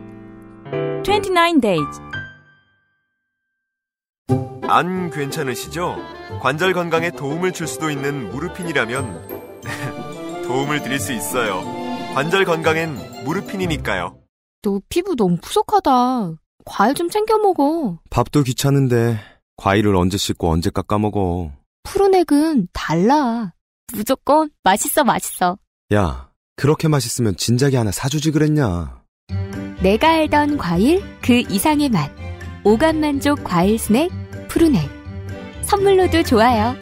9데이즈안 괜찮으시죠? 관절 건강에 도움을 줄 수도 있는 무르핀이라면 [laughs] 도움을 드릴 수 있어요. 관절 건강엔 무르핀이니까요. 너 피부 너무 푸석하다. 과일 좀 챙겨 먹어. 밥도 귀찮은데 과일을 언제 씻고 언제 깎아 먹어. 푸른 액은 달라. 무조건 맛있어 맛있어. 야, 그렇게 맛있으면 진작에 하나 사주지 그랬냐. 내가 알던 과일 그 이상의 맛. 오감 만족 과일 스낵 푸르넥. 선물로도 좋아요.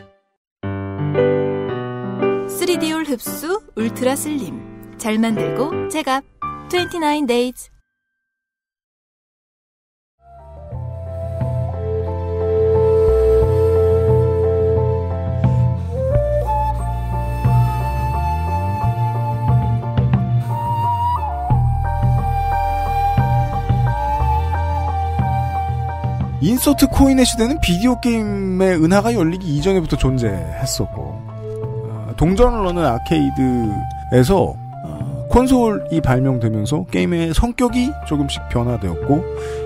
3D올 흡수 울트라 슬림. 잘 만들고 제가29 days. 인서트 코인의 시대는 비디오 게임의 은하가 열리기 이전에부터 존재했었고 아, 동전으로는 아케이드에서 아, 콘솔이 발명되면서 게임의 성격이 조금씩 변화되었고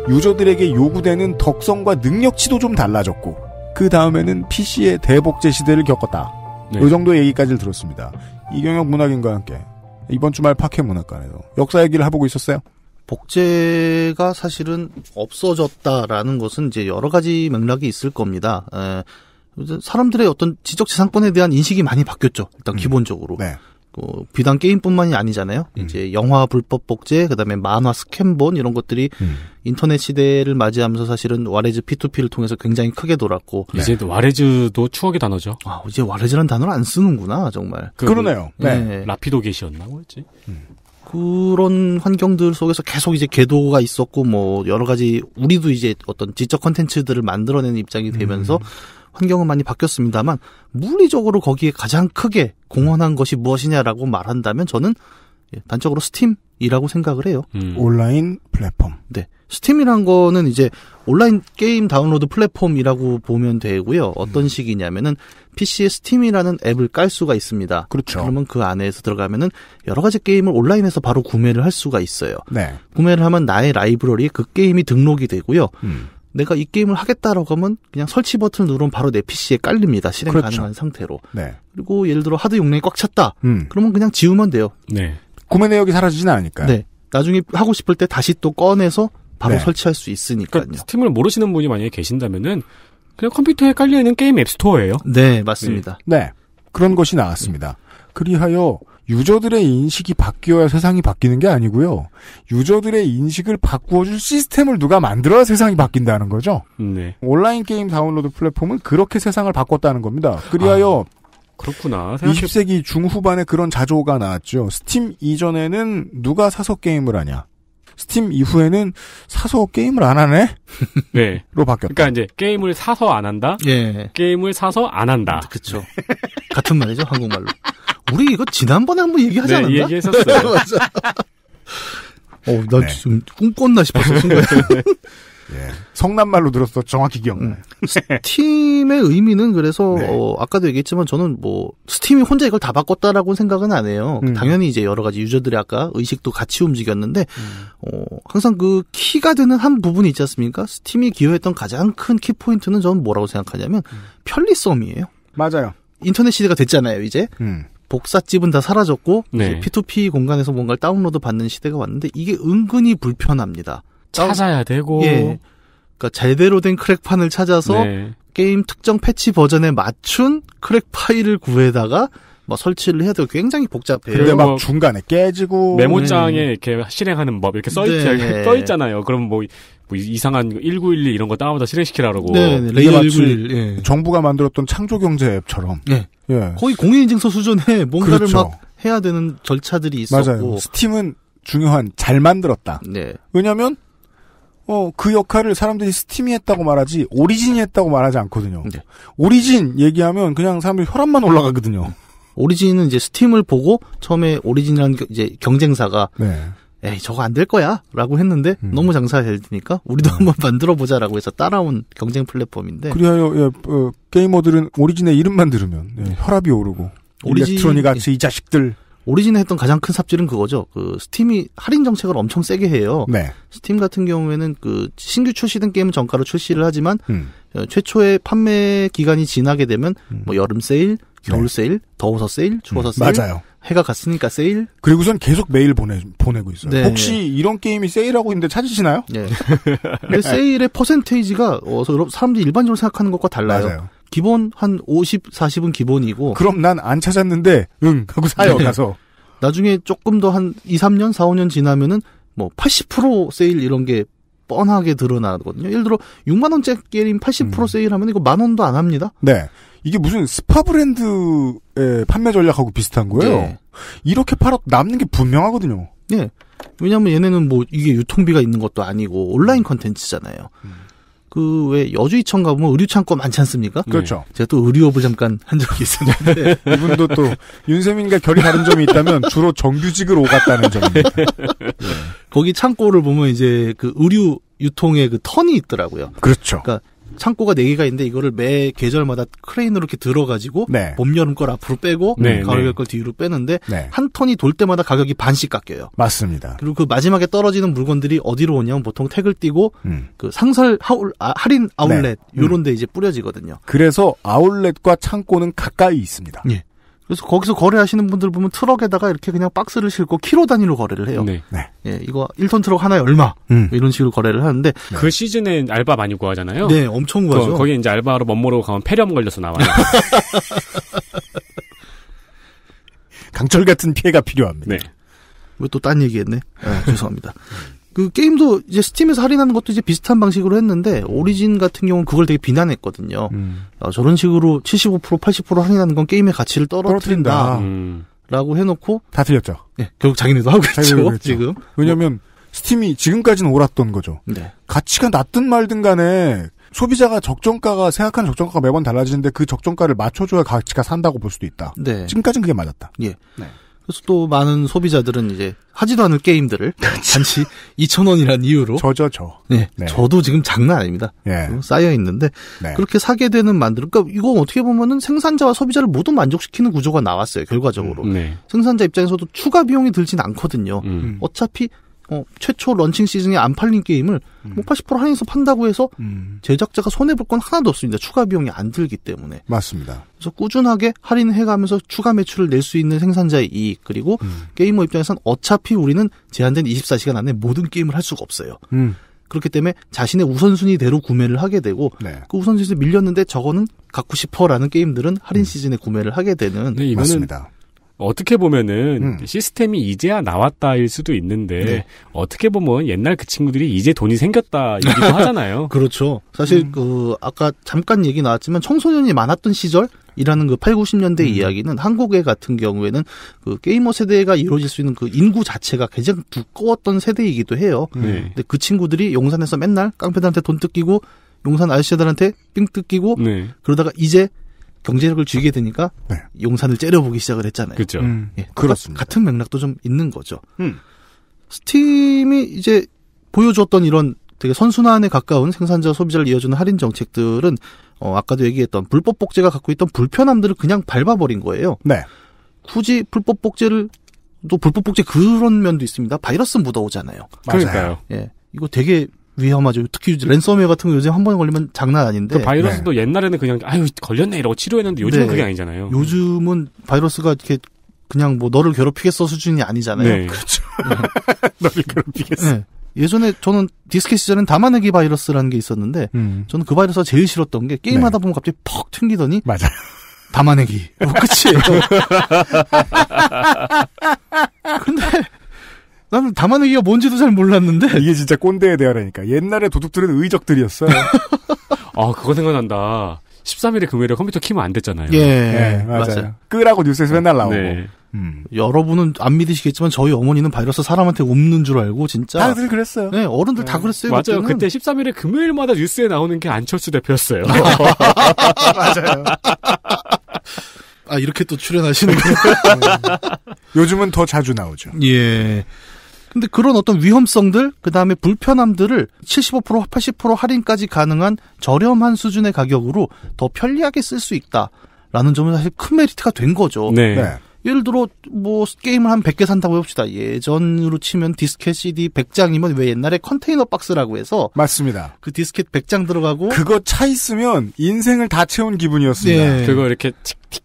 유저들에게 요구되는 덕성과 능력치도 좀 달라졌고 그 다음에는 PC의 대복제 시대를 겪었다. 네. 이 정도 얘기까지를 들었습니다. 이경혁 문학인과 함께 이번 주말 파켓 문학관에서 역사 얘기를 해보고 있었어요. 복제가 사실은 없어졌다라는 것은 이제 여러 가지 맥락이 있을 겁니다. 에, 예. 사람들의 어떤 지적재산권에 대한 인식이 많이 바뀌었죠. 일단 음. 기본적으로. 네. 어, 비단 게임뿐만이 아니잖아요. 음. 이제 영화 불법 복제, 그다음에 만화 스캔본 이런 것들이 음. 인터넷 시대를 맞이하면서 사실은 와레즈 P2P를 통해서 굉장히 크게 돌았고 네. 이제 와레즈도 추억의 단어죠. 아 이제 와레즈라는 단어를 안 쓰는구나 정말. 그, 러네요 뭐, 네. 네. 라피도 게시였나 뭐였지? 음. 그런 환경들 속에서 계속 이제 궤도가 있었고 뭐 여러 가지 우리도 이제 어떤 지적 컨텐츠들을 만들어내는 입장이 되면서 음. 환경은 많이 바뀌었습니다만 물리적으로 거기에 가장 크게 공헌한 것이 무엇이냐라고 말한다면 저는 예, 단적으로 스팀이라고 생각을 해요. 음. 온라인 플랫폼. 네. 스팀이란 거는 이제 온라인 게임 다운로드 플랫폼이라고 보면 되고요. 어떤 음. 식이냐면은 PC에 스팀이라는 앱을 깔 수가 있습니다. 그렇죠. 그러면 그 안에서 들어가면은 여러 가지 게임을 온라인에서 바로 구매를 할 수가 있어요. 네. 구매를 하면 나의 라이브러리에 그 게임이 등록이 되고요. 음. 내가 이 게임을 하겠다라고 하면 그냥 설치 버튼 누르면 바로 내 PC에 깔립니다. 실행 그렇죠. 가능한 상태로. 네. 그리고 예를 들어 하드 용량이 꽉 찼다. 음. 그러면 그냥 지우면 돼요. 네. 구매 내역이 사라지진 않으니까. 네. 나중에 하고 싶을 때 다시 또 꺼내서 바로 네. 설치할 수 있으니까요. 그러니까 스팀을 모르시는 분이 만약에 계신다면은 그냥 컴퓨터에 깔려 있는 게임 앱스토어예요. 네, 맞습니다. 네. 네. 그런 것이 나왔습니다. 그리하여 유저들의 인식이 바뀌어야 세상이 바뀌는 게 아니고요. 유저들의 인식을 바꾸어줄 시스템을 누가 만들어야 세상이 바뀐다는 거죠. 네. 온라인 게임 다운로드 플랫폼은 그렇게 세상을 바꿨다는 겁니다. 그리하여 아, 그렇구나. 생각해... 20세기 중후반에 그런 자조가 나왔죠. 스팀 이전에는 누가 사서 게임을 하냐. 스팀 이후에는 사서 게임을 안 하네? [laughs] 네. 로 바뀌었다. 그러니까 이제 게임을 사서 안 한다? 예. 게임을 사서 안 한다. 음, 그쵸. 같은 말이죠, 한국말로. 우리 이거 지난번에 한번 얘기하지 네, 않았나? 얘기했었어요. [laughs] 맞아. 어, 나 네. 지금 꿈꿨나 싶었어, 순간. [laughs] 예. 성남말로 들었어 정확히 기억나요. 음. 스팀의 의미는 그래서 네. 어, 아까도 얘기했지만 저는 뭐 스팀이 혼자 이걸 다 바꿨다라고 생각은 안 해요. 음. 당연히 이제 여러 가지 유저들의 아까 의식도 같이 움직였는데 음. 어, 항상 그 키가 되는 한 부분이 있지 않습니까? 스팀이 기여했던 가장 큰키 포인트는 저는 뭐라고 생각하냐면 음. 편리성이에요. 맞아요. 인터넷 시대가 됐잖아요, 이제. 음. 복사집은 다 사라졌고 네. P2P 공간에서 뭔가를 다운로드 받는 시대가 왔는데 이게 은근히 불편합니다. 찾아야 되고 예. 그러니까 제대로 된 크랙판을 찾아서 네. 게임 특정 패치 버전에 맞춘 크랙 파일을 구해다가 뭐 설치를 해도 굉장히 복잡해요. 근데 막뭐 중간에 깨지고 메모장에 음. 이렇게 실행하는 법 이렇게 써 네. 네. 있잖아요. 그럼 뭐, 뭐, 이상한 1 9 1 1 이런 거 다운받아 실행시키라고. 네, 네. 레이 1912. 예. 정부가 만들었던 창조 경제 앱처럼. 네. 예. 거의 공인인증서 수준에 [laughs] 뭔가를 그렇죠. 막 해야 되는 절차들이 있었고. 맞아요. 스팀은 중요한 잘 만들었다. 네. 왜냐하면 어, 그 역할을 사람들이 스팀이 했다고 말하지 오리진이 했다고 말하지 않거든요. 네. 오리진 얘기하면 그냥 사람들이 혈압만 올라가거든요. 오리진은 이제 스팀을 보고 처음에 오리진이라는 이제 경쟁사가 네. 에이 저거 안 될 거야라고 했는데 음. 너무 장사가 잘 되니까 우리도 음. 한번 만들어 보자라고 해서 따라온 경쟁 플랫폼인데 그리하여 예, 어, 게이머들은 오리진의 이름만 들으면 예, 혈압이 오르고 오리진... 일렉트로니 같이 이 자식들 오리진에 했던 가장 큰 삽질은 그거죠. 그 스팀이 할인 정책을 엄청 세게 해요. 네. 스팀 같은 경우에는 그 신규 출시된 게임은 정가로 출시를 하지만 음. 어, 최초의 판매 기간이 지나게 되면 음. 뭐 여름 세일, 겨울 네. 세일, 더워서 세일, 추워서 음, 세일, 맞아요. 해가 갔으니까 세일. 그리고선 계속 메일 보내 보내고 있어요. 네. 혹시 이런 게임이 세일하고 있는데 찾으시나요? 네. 근데 세일의 퍼센테이지가 어, 사람들이 일반적으로 생각하는 것과 달라요. 맞아요. 기본 한 50, 40은 기본이고. 그럼 난 안 찾았는데 응 하고 사요 네. 가서. 나중에 조금 더 한 2, 3년, 4, 5년 지나면은 뭐80% 세일 이런 게 뻔하게 드러나거든요. 예를 들어 6만 원째 게임 80% 음. 세일하면 이거 만 원도 안 합니다. 네. 이게 무슨 스파 브랜드의 판매 전략하고 비슷한 거예요. 네. 이렇게 팔아 남는 게 분명하거든요. 네. 왜냐하면 얘네는 뭐 이게 유통비가 있는 것도 아니고 온라인 컨텐츠잖아요. 음. 그왜여주이청 가보면 의류 창고 많지 않습니까? 예. 그렇죠. 제가 또 의류업을 잠깐 한 적이 있었는데 [laughs] 이분도 또 윤세민과 결이 다른 점이 있다면 주로 정규직을 오갔다는 점입니다. [laughs] 예. 거기 창고를 보면 이제 그 의류 유통의 그 턴이 있더라고요. 그렇죠. 그러니까 창고가 4개가 있는데 이거를 매 계절마다 크레인으로 이렇게 들어가지고 네. 봄, 여름 걸 앞으로 빼고 네, 네. 가을 네. 걸 뒤로 빼는데 네. 한 톤이 돌 때마다 가격이 반씩 깎여요. 맞습니다. 그리고 그 마지막에 떨어지는 물건들이 어디로 오냐면 보통 택을 띄고 음. 그 상설 하울, 아, 할인 아울렛 음. 요런 데 이제 뿌려지거든요. 그래서 아울렛과 창고는 가까이 있습니다. 예. 그래서 거기서 거래하시는 분들 보면 트럭에다가 이렇게 그냥 박스를 싣고 키로 단위로 거래를 해요. 네. 네. 예, 이거 1톤 트럭 하나에 얼마 음. 뭐 이런 식으로 거래를 하는데 네. 그 네. 시즌에 알바 많이 구하잖아요. 네, 엄청 그 구하죠. 거, 거기 이제 알바로 멋모르고 가면 폐렴 걸려서 나와요. [laughs] 강철 같은 피해가 필요합니다. 네. 왜또딴 얘기했네? 아, 죄송합니다. [laughs] 그 게임도 이제 스팀에서 할인하는 것도 이제 비슷한 방식으로 했는데 오리진 같은 경우는 그걸 되게 비난했거든요. 음. 아, 저런 식으로 75% 80% 할인하는 건 게임의 가치를 떨어뜨린다. 라고 해놓고 다 틀렸죠. 네, 결국 자기네도 하고 있죠, 있죠. 지금. 왜냐하면 스팀이 지금까지는 옳았던 거죠. 네. 가치가 낮든 말든 간에 소비자가 적정가가 생각하는 적정가가 매번 달라지는데 그 적정가를 맞춰줘야 가치가 산다고 볼 수도 있다. 네. 지금까지는 그게 맞았다. 예. 네. 그래서 또 많은 소비자들은 이제 하지도 않을 게임들을 단지 [laughs] 2,000원이란 그렇죠. 이유로 저저 저. 네, 네. 저도 지금 장난 아닙니다. 네. 쌓여 있는데 네. 그렇게 사게 되는 만드 그러니까 이거 어떻게 보면은 생산자와 소비자를 모두 만족시키는 구조가 나왔어요. 결과적으로. 음, 네. 생산자 입장에서도 추가 비용이 들진 않거든요. 음. 어차피 어, 최초 런칭 시즌에 안 팔린 게임을 음. 8 뭐 0 할인해서 판다고 해서 음. 제작자가 손해 볼 건 하나도 없습니다. 추가 비용이 안 들기 때문에. 맞습니다. 그래서 꾸준하게 할인해 가면서 추가 매출을 낼 수 있는 생산자의 이익 그리고 음. 게이머 입장에선 어차피 우리는 제한된 24시간 안에 모든 게임을 할 수가 없어요. 음. 그렇기 때문에 자신의 우선순위대로 구매를 하게 되고 네. 그 우선순위에서 밀렸는데 저거는 갖고 싶어라는 게임들은 할인 음. 시즌에 구매를 하게 되는 네, 맞습니다. 어떻게 보면은 음. 시스템이 이제야 나왔다일 수도 있는데 네. 어떻게 보면 옛날 그 친구들이 이제 돈이 생겼다이기도 [laughs] 하잖아요. 그렇죠. 사실 음. 그 아까 잠깐 얘기 나왔지만 청소년이 많았던 시절이라는 그 8, 90년대 음. 이야기는 한국의 같은 경우에는 그 게이머 세대가 이루어질 수 있는 그 인구 자체가 굉장히 두꺼웠던 세대이기도 해요. 음. 네. 근데 그 친구들이 용산에서 맨날 깡패들한테 돈 뜯기고 용산 아저씨들한테 삥 뜯기고 네. 그러다가 이제 경제력을 쥐게 되니까 네. 용산을 째려보기 시작을 했잖아요. 그렇죠. 음. 예, 그렇습니다. 같은 맥락도 좀 있는 거죠. 음. 스팀이 이제 보여줬던 이런 되게 선순환에 가까운 생산자 소비자를 이어주는 할인 정책들은 어, 아까도 얘기했던 불법 복제가 갖고 있던 불편함들을 그냥 밟아버린 거예요. 네. 굳이 불법 복제를 또 불법 복제 그런 면도 있습니다. 바이러스 묻어오잖아요. 맞아요. 그러니까요. 예, 이거 되게 위험하죠. 특히 랜섬웨어 같은 거 요즘 한 번에 걸리면 장난 아닌데. 그 바이러스도 네. 옛날에는 그냥 아유 걸렸네 이러고 치료했는데 요즘은 네. 그게 아니잖아요. 요즘은 바이러스가 이렇게 그냥 뭐 너를 괴롭히겠어 수준이 아니잖아요. 네. 그렇죠. 네. [laughs] 너를 괴롭히겠어. 네. 예전에 저는 디스켓 시절엔 담아내기 바이러스라는 게 있었는데 음. 저는 그 바이러스가 제일 싫었던 게 게임하다 네. 보면 갑자기 퍽 튕기더니 맞아. 담아내기. 어, 끝이에요. [laughs] 근데 나는 담아내기가 뭔지도 잘 몰랐는데. 이게 진짜 꼰대에 대하라니까. 옛날에 도둑들은 의적들이었어요. [laughs] 아, 그거 생각난다. 13일에 금요일에 컴퓨터 키면 안 됐잖아요. 예, 네, 맞아요. 맞아요. 끄라고 뉴스에서 맨날 나오고. 네. 음. 여러분은 안 믿으시겠지만 저희 어머니는 바이러스 사람한테 옮는 줄 알고 진짜 다들 그랬어요. 네, 어른들 네. 다 그랬어요. 맞아요. 그때는. 그때 13일에 금요일마다 뉴스에 나오는 게 안철수 대표였어요. [laughs] 맞아요. 아 이렇게 또 출연하시는 거. [laughs] 네. 요즘은 더 자주 나오죠. 예. 근데 그런 어떤 위험성들, 그 다음에 불편함들을 75%, 80% 할인까지 가능한 저렴한 수준의 가격으로 더 편리하게 쓸 수 있다. 라는 점은 사실 큰 메리트가 된 거죠. 네. 네. 예를 들어 뭐 게임을 한 100개 산다고 해봅시다. 예전으로 치면 디스켓 CD 100장이면 왜 옛날에 컨테이너 박스라고 해서 맞습니다. 그 디스켓 100장 들어가고 그거 차 있으면 인생을 다 채운 기분이었습니다. 예. 그거 이렇게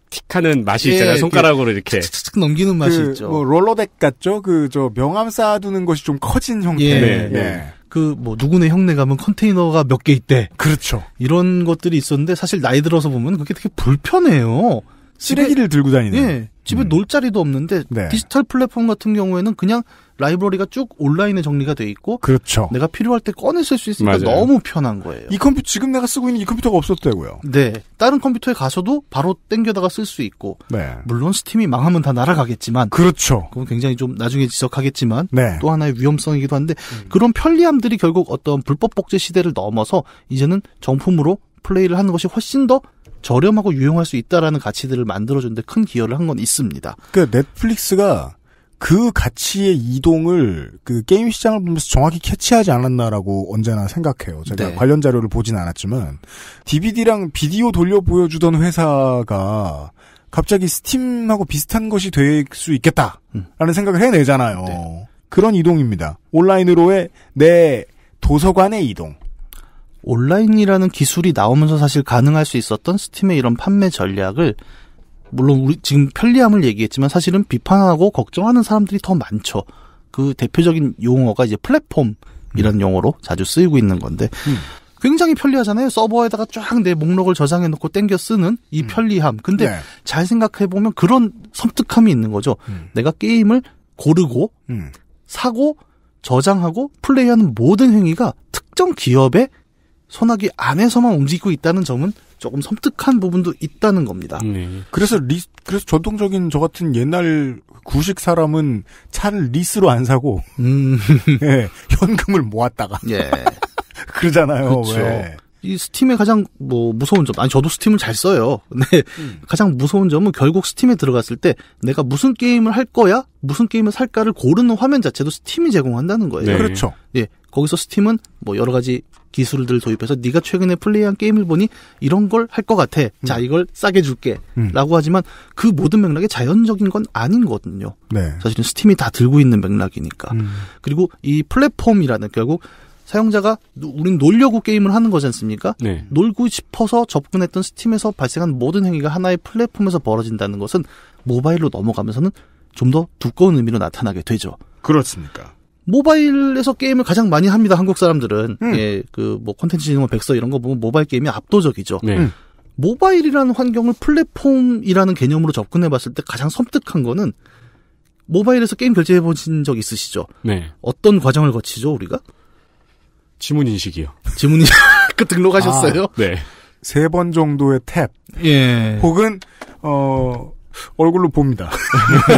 틱틱틱하는 맛이 예. 있잖아요. 손가락으로 예. 이렇게 틱틱 넘기는 맛이 그 있죠. 뭐 롤러덱 같죠. 그 저 명함 쌓아두는 것이 좀 커진 형태. 예. 네. 예. 그뭐 누구네 형네 가면 컨테이너가 몇 개 있대. 그렇죠. 이런 것들이 있었는데 사실 나이 들어서 보면 그게 되게 불편해요. 쓰레기를 집에, 들고 다니는. 예. 집에 음. 놀 자리도 없는데 네. 디지털 플랫폼 같은 경우에는 그냥 라이브러리가 쭉 온라인에 정리가 돼 있고 그렇죠. 내가 필요할 때 꺼내 쓸 수 있으니까 맞아요. 너무 편한 거예요. 이 컴퓨터 지금 내가 쓰고 있는 이 컴퓨터가 없었다고요. 네. 다른 컴퓨터에 가서도 바로 땡겨다가 쓸 수 있고 네. 물론 스팀이 망하면 다 날아가겠지만 그렇죠. 그건 굉장히 좀 나중에 지적하겠지만 네. 또 하나의 위험성이기도 한데 음. 그런 편리함들이 결국 어떤 불법 복제 시대를 넘어서 이제는 정품으로 플레이를 하는 것이 훨씬 더 저렴하고 유용할 수 있다라는 가치들을 만들어준데 큰 기여를 한 건 있습니다. 그 넷플릭스가 그 가치의 이동을 그 게임 시장을 보면서 정확히 캐치하지 않았나라고 언제나 생각해요. 제가 네. 관련 자료를 보진 않았지만 DVD랑 비디오 돌려 보여주던 회사가 갑자기 스팀하고 비슷한 것이 될 수 있겠다라는 음. 생각을 해내잖아요. 음. 네. 그런 이동입니다. 온라인으로의 내 도서관의 이동. 온라인이라는 기술이 나오면서 사실 가능할 수 있었던 스팀의 이런 판매 전략을 물론 우리 지금 편리함을 얘기했지만 사실은 비판하고 걱정하는 사람들이 더 많죠. 그 대표적인 용어가 이제 플랫폼 이런 음. 용어로 자주 쓰이고 있는 건데 음. 굉장히 편리하잖아요. 서버에다가 쫙 내 목록을 저장해 놓고 땡겨 쓰는 이 음. 편리함. 근데 네. 잘 생각해 보면 그런 섬뜩함이 있는 거죠. 음. 내가 게임을 고르고 음. 사고 저장하고 플레이하는 모든 행위가 특정 기업의 소나기 안에서만 움직이고 있다는 점은 조금 섬뜩한 부분도 있다는 겁니다. 네. 그래서 리, 그래서 전통적인 저 같은 옛날 구식 사람은 차를 리스로 안 사고, 음. 예, [laughs] 현금을 모았다가. 예. [laughs] 그러잖아요. 그렇죠. 이 스팀의 가장 뭐 무서운 점, 아니 저도 스팀을 잘 써요. 근데 음. 가장 무서운 점은 결국 스팀에 들어갔을 때 내가 무슨 게임을 할 거야, 무슨 게임을 살까를 고르는 화면 자체도 스팀이 제공한다는 거예요. 네. 그렇죠. 예, 거기서 스팀은 뭐 여러 가지 기술들을 도입해서 네가 최근에 플레이한 게임을 보니 이런 걸 할 것 같아. 음. 자 이걸 싸게 줄게라고 음. 하지만 그 모든 맥락이 자연적인 건 아닌 거거든요. 네. 사실은 스팀이 다 들고 있는 맥락이니까. 음. 그리고 이 플랫폼이라는 결국 사용자가 우린 놀려고 게임을 하는 거지 않습니까? 네. 놀고 싶어서 접근했던 스팀에서 발생한 모든 행위가 하나의 플랫폼에서 벌어진다는 것은 모바일로 넘어가면서는 좀 더 두꺼운 의미로 나타나게 되죠. 그렇습니까? 모바일에서 게임을 가장 많이 합니다. 한국 사람들은 음. 예, 그 뭐 콘텐츠 진흥원 백서 이런 거 보면 모바일 게임이 압도적이죠. 네. 음. 모바일이라는 환경을 플랫폼이라는 개념으로 접근해 봤을 때 가장 섬뜩한 거는 모바일에서 게임 결제해 보신 적 있으시죠? 네. 어떤 과정을 거치죠, 우리가? 지문 인식이요. 지문 인식 [laughs] 그 등록하셨어요? 아, 네. 세 번 정도의 탭. 예. 혹은 어 얼굴로 봅니다.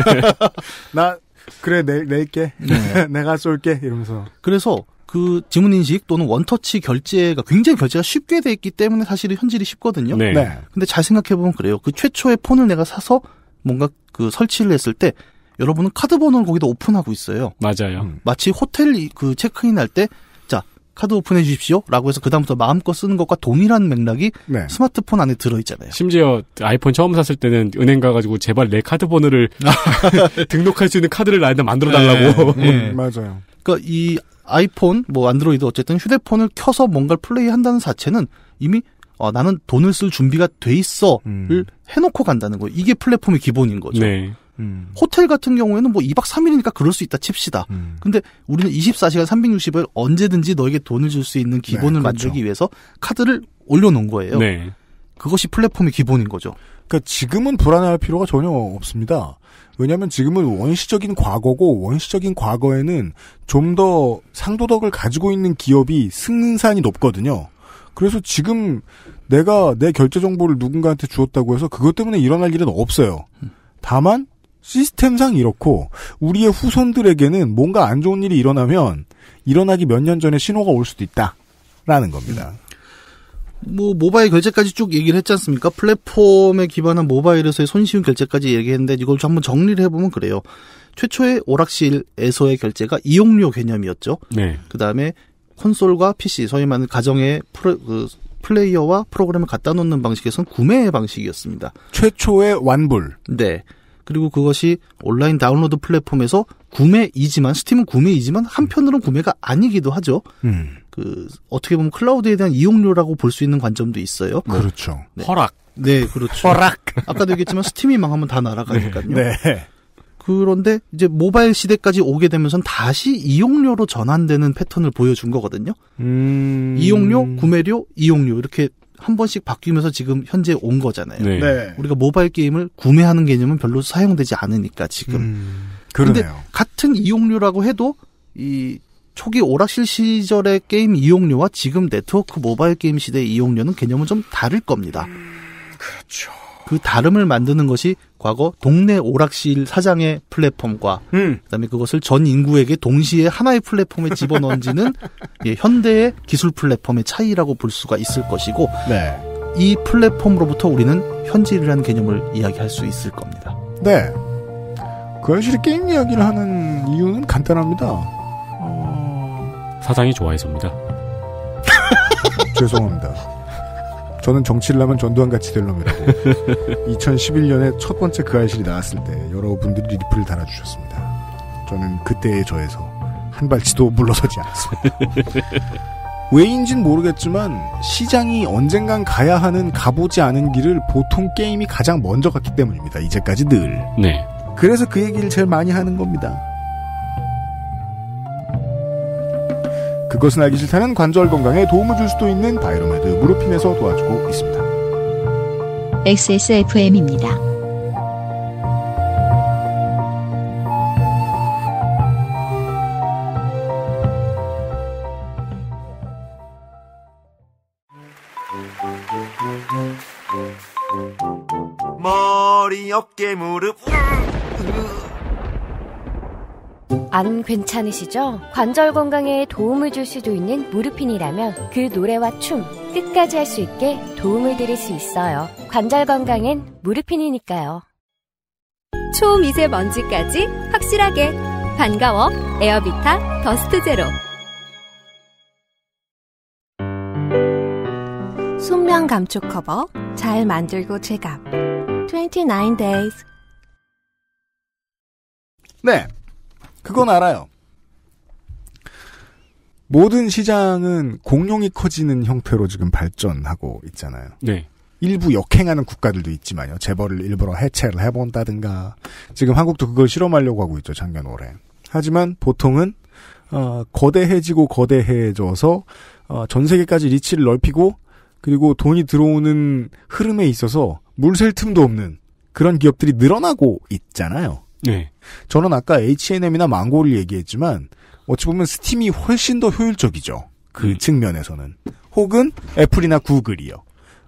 [laughs] 나 그래 낼, 낼게 네. [laughs] 내가 쏠게 이러면서 그래서 그 지문 인식 또는 원터치 결제가 굉장히 결제가 쉽게 돼 있기 때문에 사실은 현질이 쉽거든요. 네. 네. 근데 잘 생각해 보면 그래요. 그 최초의 폰을 내가 사서 뭔가 그 설치를 했을 때 여러분은 카드 번호를 거기다 오픈하고 있어요. 맞아요. 음. 마치 호텔 그 체크인 할때 카드 오픈해 주십시오. 라고 해서 그다음부터 마음껏 쓰는 것과 동일한 맥락이 네. 스마트폰 안에 들어있잖아요. 심지어 아이폰 처음 샀을 때는 은행 가가지고 제발 내 카드 번호를 [laughs] 등록할 수 있는 카드를 나한테 만들어 달라고. 네. 음, 네. 맞아요. 그러니까 이 아이폰, 뭐 안드로이드 어쨌든 휴대폰을 켜서 뭔가를 플레이한다는 자체는 이미 어, 나는 돈을 쓸 준비가 돼 있어를 음. 해놓고 간다는 거예요. 이게 플랫폼의 기본인 거죠. 네. 음. 호텔 같은 경우에는 뭐 2박 3일이니까 그럴 수 있다 칩시다. 음. 근데 우리는 24시간 360일 언제든지 너에게 돈을 줄 수 있는 기본을 네, 그렇죠. 만들기 위해서 카드를 올려놓은 거예요. 네. 그것이 플랫폼의 기본인 거죠. 그러니까 지금은 불안해할 필요가 전혀 없습니다. 왜냐하면 지금은 원시적인 과거고 원시적인 과거에는 좀 더 상도덕을 가지고 있는 기업이 승산이 높거든요. 그래서 지금 내가 내 결제 정보를 누군가한테 주었다고 해서 그것 때문에 일어날 일은 없어요. 다만 시스템상 이렇고 우리의 후손들에게는 뭔가 안 좋은 일이 일어나면 일어나기 몇 년 전에 신호가 올 수도 있다라는 겁니다. 음. 뭐 모바일 결제까지 쭉 얘기를 했지 않습니까? 플랫폼에 기반한 모바일에서의 손쉬운 결제까지 얘기했는데 이걸 좀 한번 정리를 해보면 그래요. 최초의 오락실에서의 결제가 이용료 개념이었죠. 네. 그 다음에 콘솔과 PC, 소위 말하는 가정의 프로, 그, 플레이어와 프로그램을 갖다 놓는 방식에선 구매 방식이었습니다. 최초의 완불. 네. 그리고 그것이 온라인 다운로드 플랫폼에서 구매이지만 스팀은 구매이지만 한편으로는 구매가 아니기도 하죠. 음. 그 어떻게 보면 클라우드에 대한 이용료라고 볼 수 있는 관점도 있어요. 뭐. 그렇죠. 네. 허락. 네, 그렇죠. 허락. 아까도 얘기했지만 스팀이 망하면 다 날아가니까요. 네. 네. 그런데 이제 모바일 시대까지 오게 되면서 다시 이용료로 전환되는 패턴을 보여준 거거든요. 음... 이용료, 구매료, 이용료 이렇게 한 번씩 바뀌면서 지금 현재 온 거잖아요. 네. 네. 우리가 모바일 게임을 구매하는 개념은 별로 사용되지 않으니까 지금. 음, 그런데 같은 이용료라고 해도 이 초기 오락실 시절의 게임 이용료와 지금 네트워크 모바일 게임 시대의 이용료는 개념은 좀 다를 겁니다. 음, 그렇죠. 그 다름을 만드는 것이 과거 동네 오락실 사장의 플랫폼과 음. 그다음에 그것을 전 인구에게 동시에 하나의 플랫폼에 집어넣은지는 [laughs] 예, 현대의 기술 플랫폼의 차이라고 볼 수가 있을 것이고 네. 이 플랫폼으로부터 우리는 현실이라는 개념을 이야기할 수 있을 겁니다. 네. 그 현실이 게임 이야기를 하는 이유는 간단합니다. 사장이 좋아해서입니다. [laughs] 죄송합니다. 저는 정치를 하면 전두환 같이 될 놈이라고 2011년에 [laughs] 첫 번째 그 알실이 나왔을 때 여러분들이 리플을 달아주셨습니다. 저는 그때의 저에서 한 발치도 물러서지 않았습니다. [laughs] 왜인진 모르겠지만 시장이 언젠간 가야 하는 가보지 않은 길을 보통 게임이 가장 먼저 갔기 때문입니다. 이제까지 늘. 네. 그래서 그 얘기를 제일 많이 하는 겁니다. 그것은 알기 싫다는 관절 건강에 도움을 줄 수도 있는 바이로메드 무릎핀에서 도와주고 있습니다. XSFM입니다. 머리 어깨 무릎 안 괜찮으시죠? 관절 건강에 도움을 줄 수도 있는 무르핀이라면 그 노래와 춤 끝까지 할 수 있게 도움을 드릴 수 있어요. 관절 건강엔 무르핀이니까요. 초미세먼지까지 확실하게 반가워 에어비타 더스트 제로 순면 감촉 커버 잘 만들고 제갑 29 days 네 그건 알아요. 모든 시장은 공룡이 커지는 형태로 지금 발전하고 있잖아요. 네. 일부 역행하는 국가들도 있지만요. 재벌을 일부러 해체를 해본다든가. 지금 한국도 그걸 실험하려고 하고 있죠. 작년 올해. 하지만 보통은 어, 거대해지고 거대해져서 어, 전 세계까지 리치를 넓히고 그리고 돈이 들어오는 흐름에 있어서 물샐 틈도 없는 그런 기업들이 늘어나고 있잖아요. 네. 저는 아까 H&M이나 망고를 얘기했지만 어찌 보면 스팀이 훨씬 더 효율적이죠. 그 음. 측면에서는 혹은 애플이나 구글이요.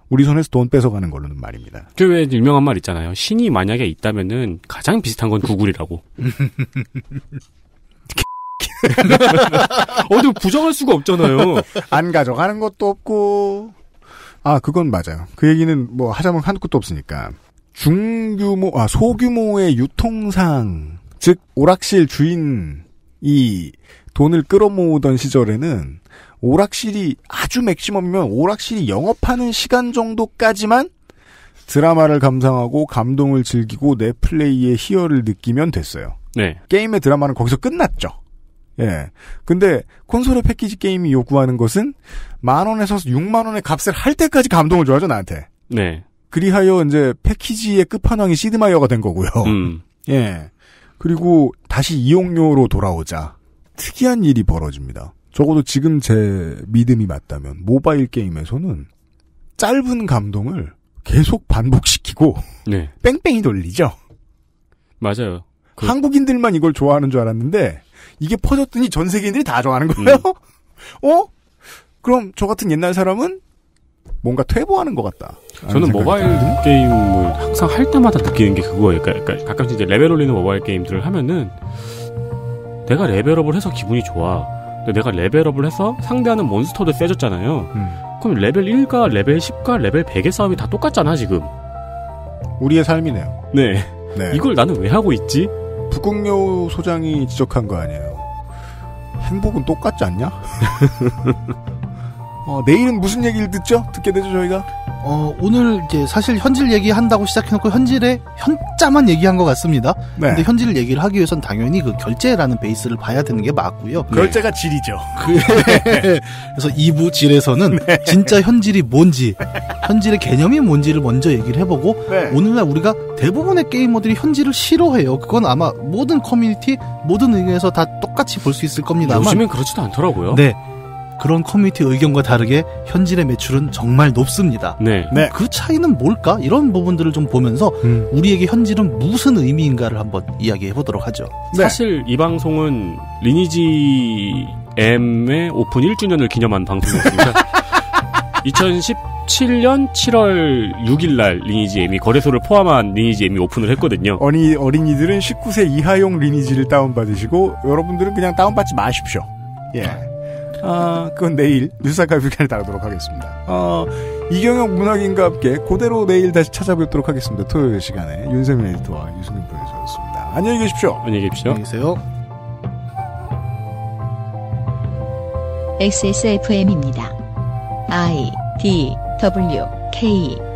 우리 손에서 돈 뺏어가는 걸로는 말입니다. 그왜 유명한 말 있잖아요. 신이 만약에 있다면은 가장 비슷한 건 구글이라고. [laughs] 어디 부정할 수가 없잖아요. 안 가져가는 것도 없고. 아, 그건 맞아요. 그 얘기는 뭐 하자면 한 것도 없으니까. 중규모, 아, 소규모의 유통상, 즉, 오락실 주인이 돈을 끌어모으던 시절에는 오락실이 아주 맥심하면 오락실이 영업하는 시간 정도까지만 드라마를 감상하고 감동을 즐기고 내 플레이의 희열을 느끼면 됐어요. 네. 게임의 드라마는 거기서 끝났죠. 예. 근데 콘솔의 패키지 게임이 요구하는 것은 만 원에서 6만 원의 값을 할 때까지 감동을 줘야죠, 나한테. 네. 그리하여 이제 패키지의 끝판왕이 시드마이어가 된 거고요. 음. [laughs] 예. 그리고 다시 이용료로 돌아오자 특이한 일이 벌어집니다. 적어도 지금 제 믿음이 맞다면 모바일 게임에서는 짧은 감동을 계속 반복시키고 네. [laughs] 뺑뺑이 돌리죠. 맞아요. 그... 한국인들만 이걸 좋아하는 줄 알았는데 이게 퍼졌더니 전 세계인들이 다 좋아하는 거예요. 음. [laughs] 어? 그럼 저 같은 옛날 사람은 뭔가 퇴보하는 것 같다. 저는 모바일 들거요 게임을 항상 할 때마다 느끼는 게 그거예요. 그러니까, 그러니까, 가끔씩 이제 레벨 올리는 모바일 게임들을 하면은 내가 레벨업을 해서 기분이 좋아. 근데 내가 레벨업을 해서 상대하는 몬스터도 세졌잖아요. 음. 그럼 레벨 1과 레벨 10과 레벨 100의 싸움이 다 똑같잖아, 지금. 우리의 삶이네요. 네. 네. [laughs] 이걸 나는 왜 하고 있지? 북극여 소장이 지적한 거 아니에요. 행복은 똑같지 않냐? [laughs] 어, 내일은 무슨 얘기를 듣죠? 듣게 되죠, 저희가? 어, 오늘 이제 사실 현질 얘기한다고 시작해놓고 현질의 현자만 얘기한 것 같습니다. 네. 근데 현질 얘기를 하기 위해선 당연히 그 결제라는 베이스를 봐야 되는 게 맞고요. 네. 결제가 질이죠. 그, [laughs] 래서 2부 질에서는 네. 진짜 현질이 뭔지, 현질의 개념이 뭔지를 먼저 얘기를 해보고, 네. 오늘날 우리가 대부분의 게이머들이 현질을 싫어해요. 그건 아마 모든 커뮤니티, 모든 의견에서 다 똑같이 볼 수 있을 겁니다만. 요즘엔 그렇지도 않더라고요. 네. 그런 커뮤니티 의견과 다르게 현질의 매출은 정말 높습니다. 네. 네. 그 차이는 뭘까? 이런 부분들을 좀 보면서 음. 우리에게 현질은 무슨 의미인가를 한번 이야기해 보도록 하죠. 네. 사실 이 방송은 리니지 M의 오픈 1주년을 기념한 방송이었습니다. 2017년 7월 6일 날 리니지 M이 거래소를 포함한 리니지 M이 오픈을 했거든요. 어린이, 어린이들은 19세 이하용 리니지를 다운받으시고 여러분들은 그냥 다운받지 마십시오. 예. 아, 아, 그건 내일 뉴스학과 뷰칸에 다루도록 하겠습니다. 어, 이경영 문학인과 함께 그대로 내일 다시 찾아뵙도록 하겠습니다. 토요일 시간에 윤세민 에디터와 유승민 프로듀서였습니다. 안녕히 계십시오. 안녕히 계십시오. 안녕히 계세요. XSFM입니다. I D W K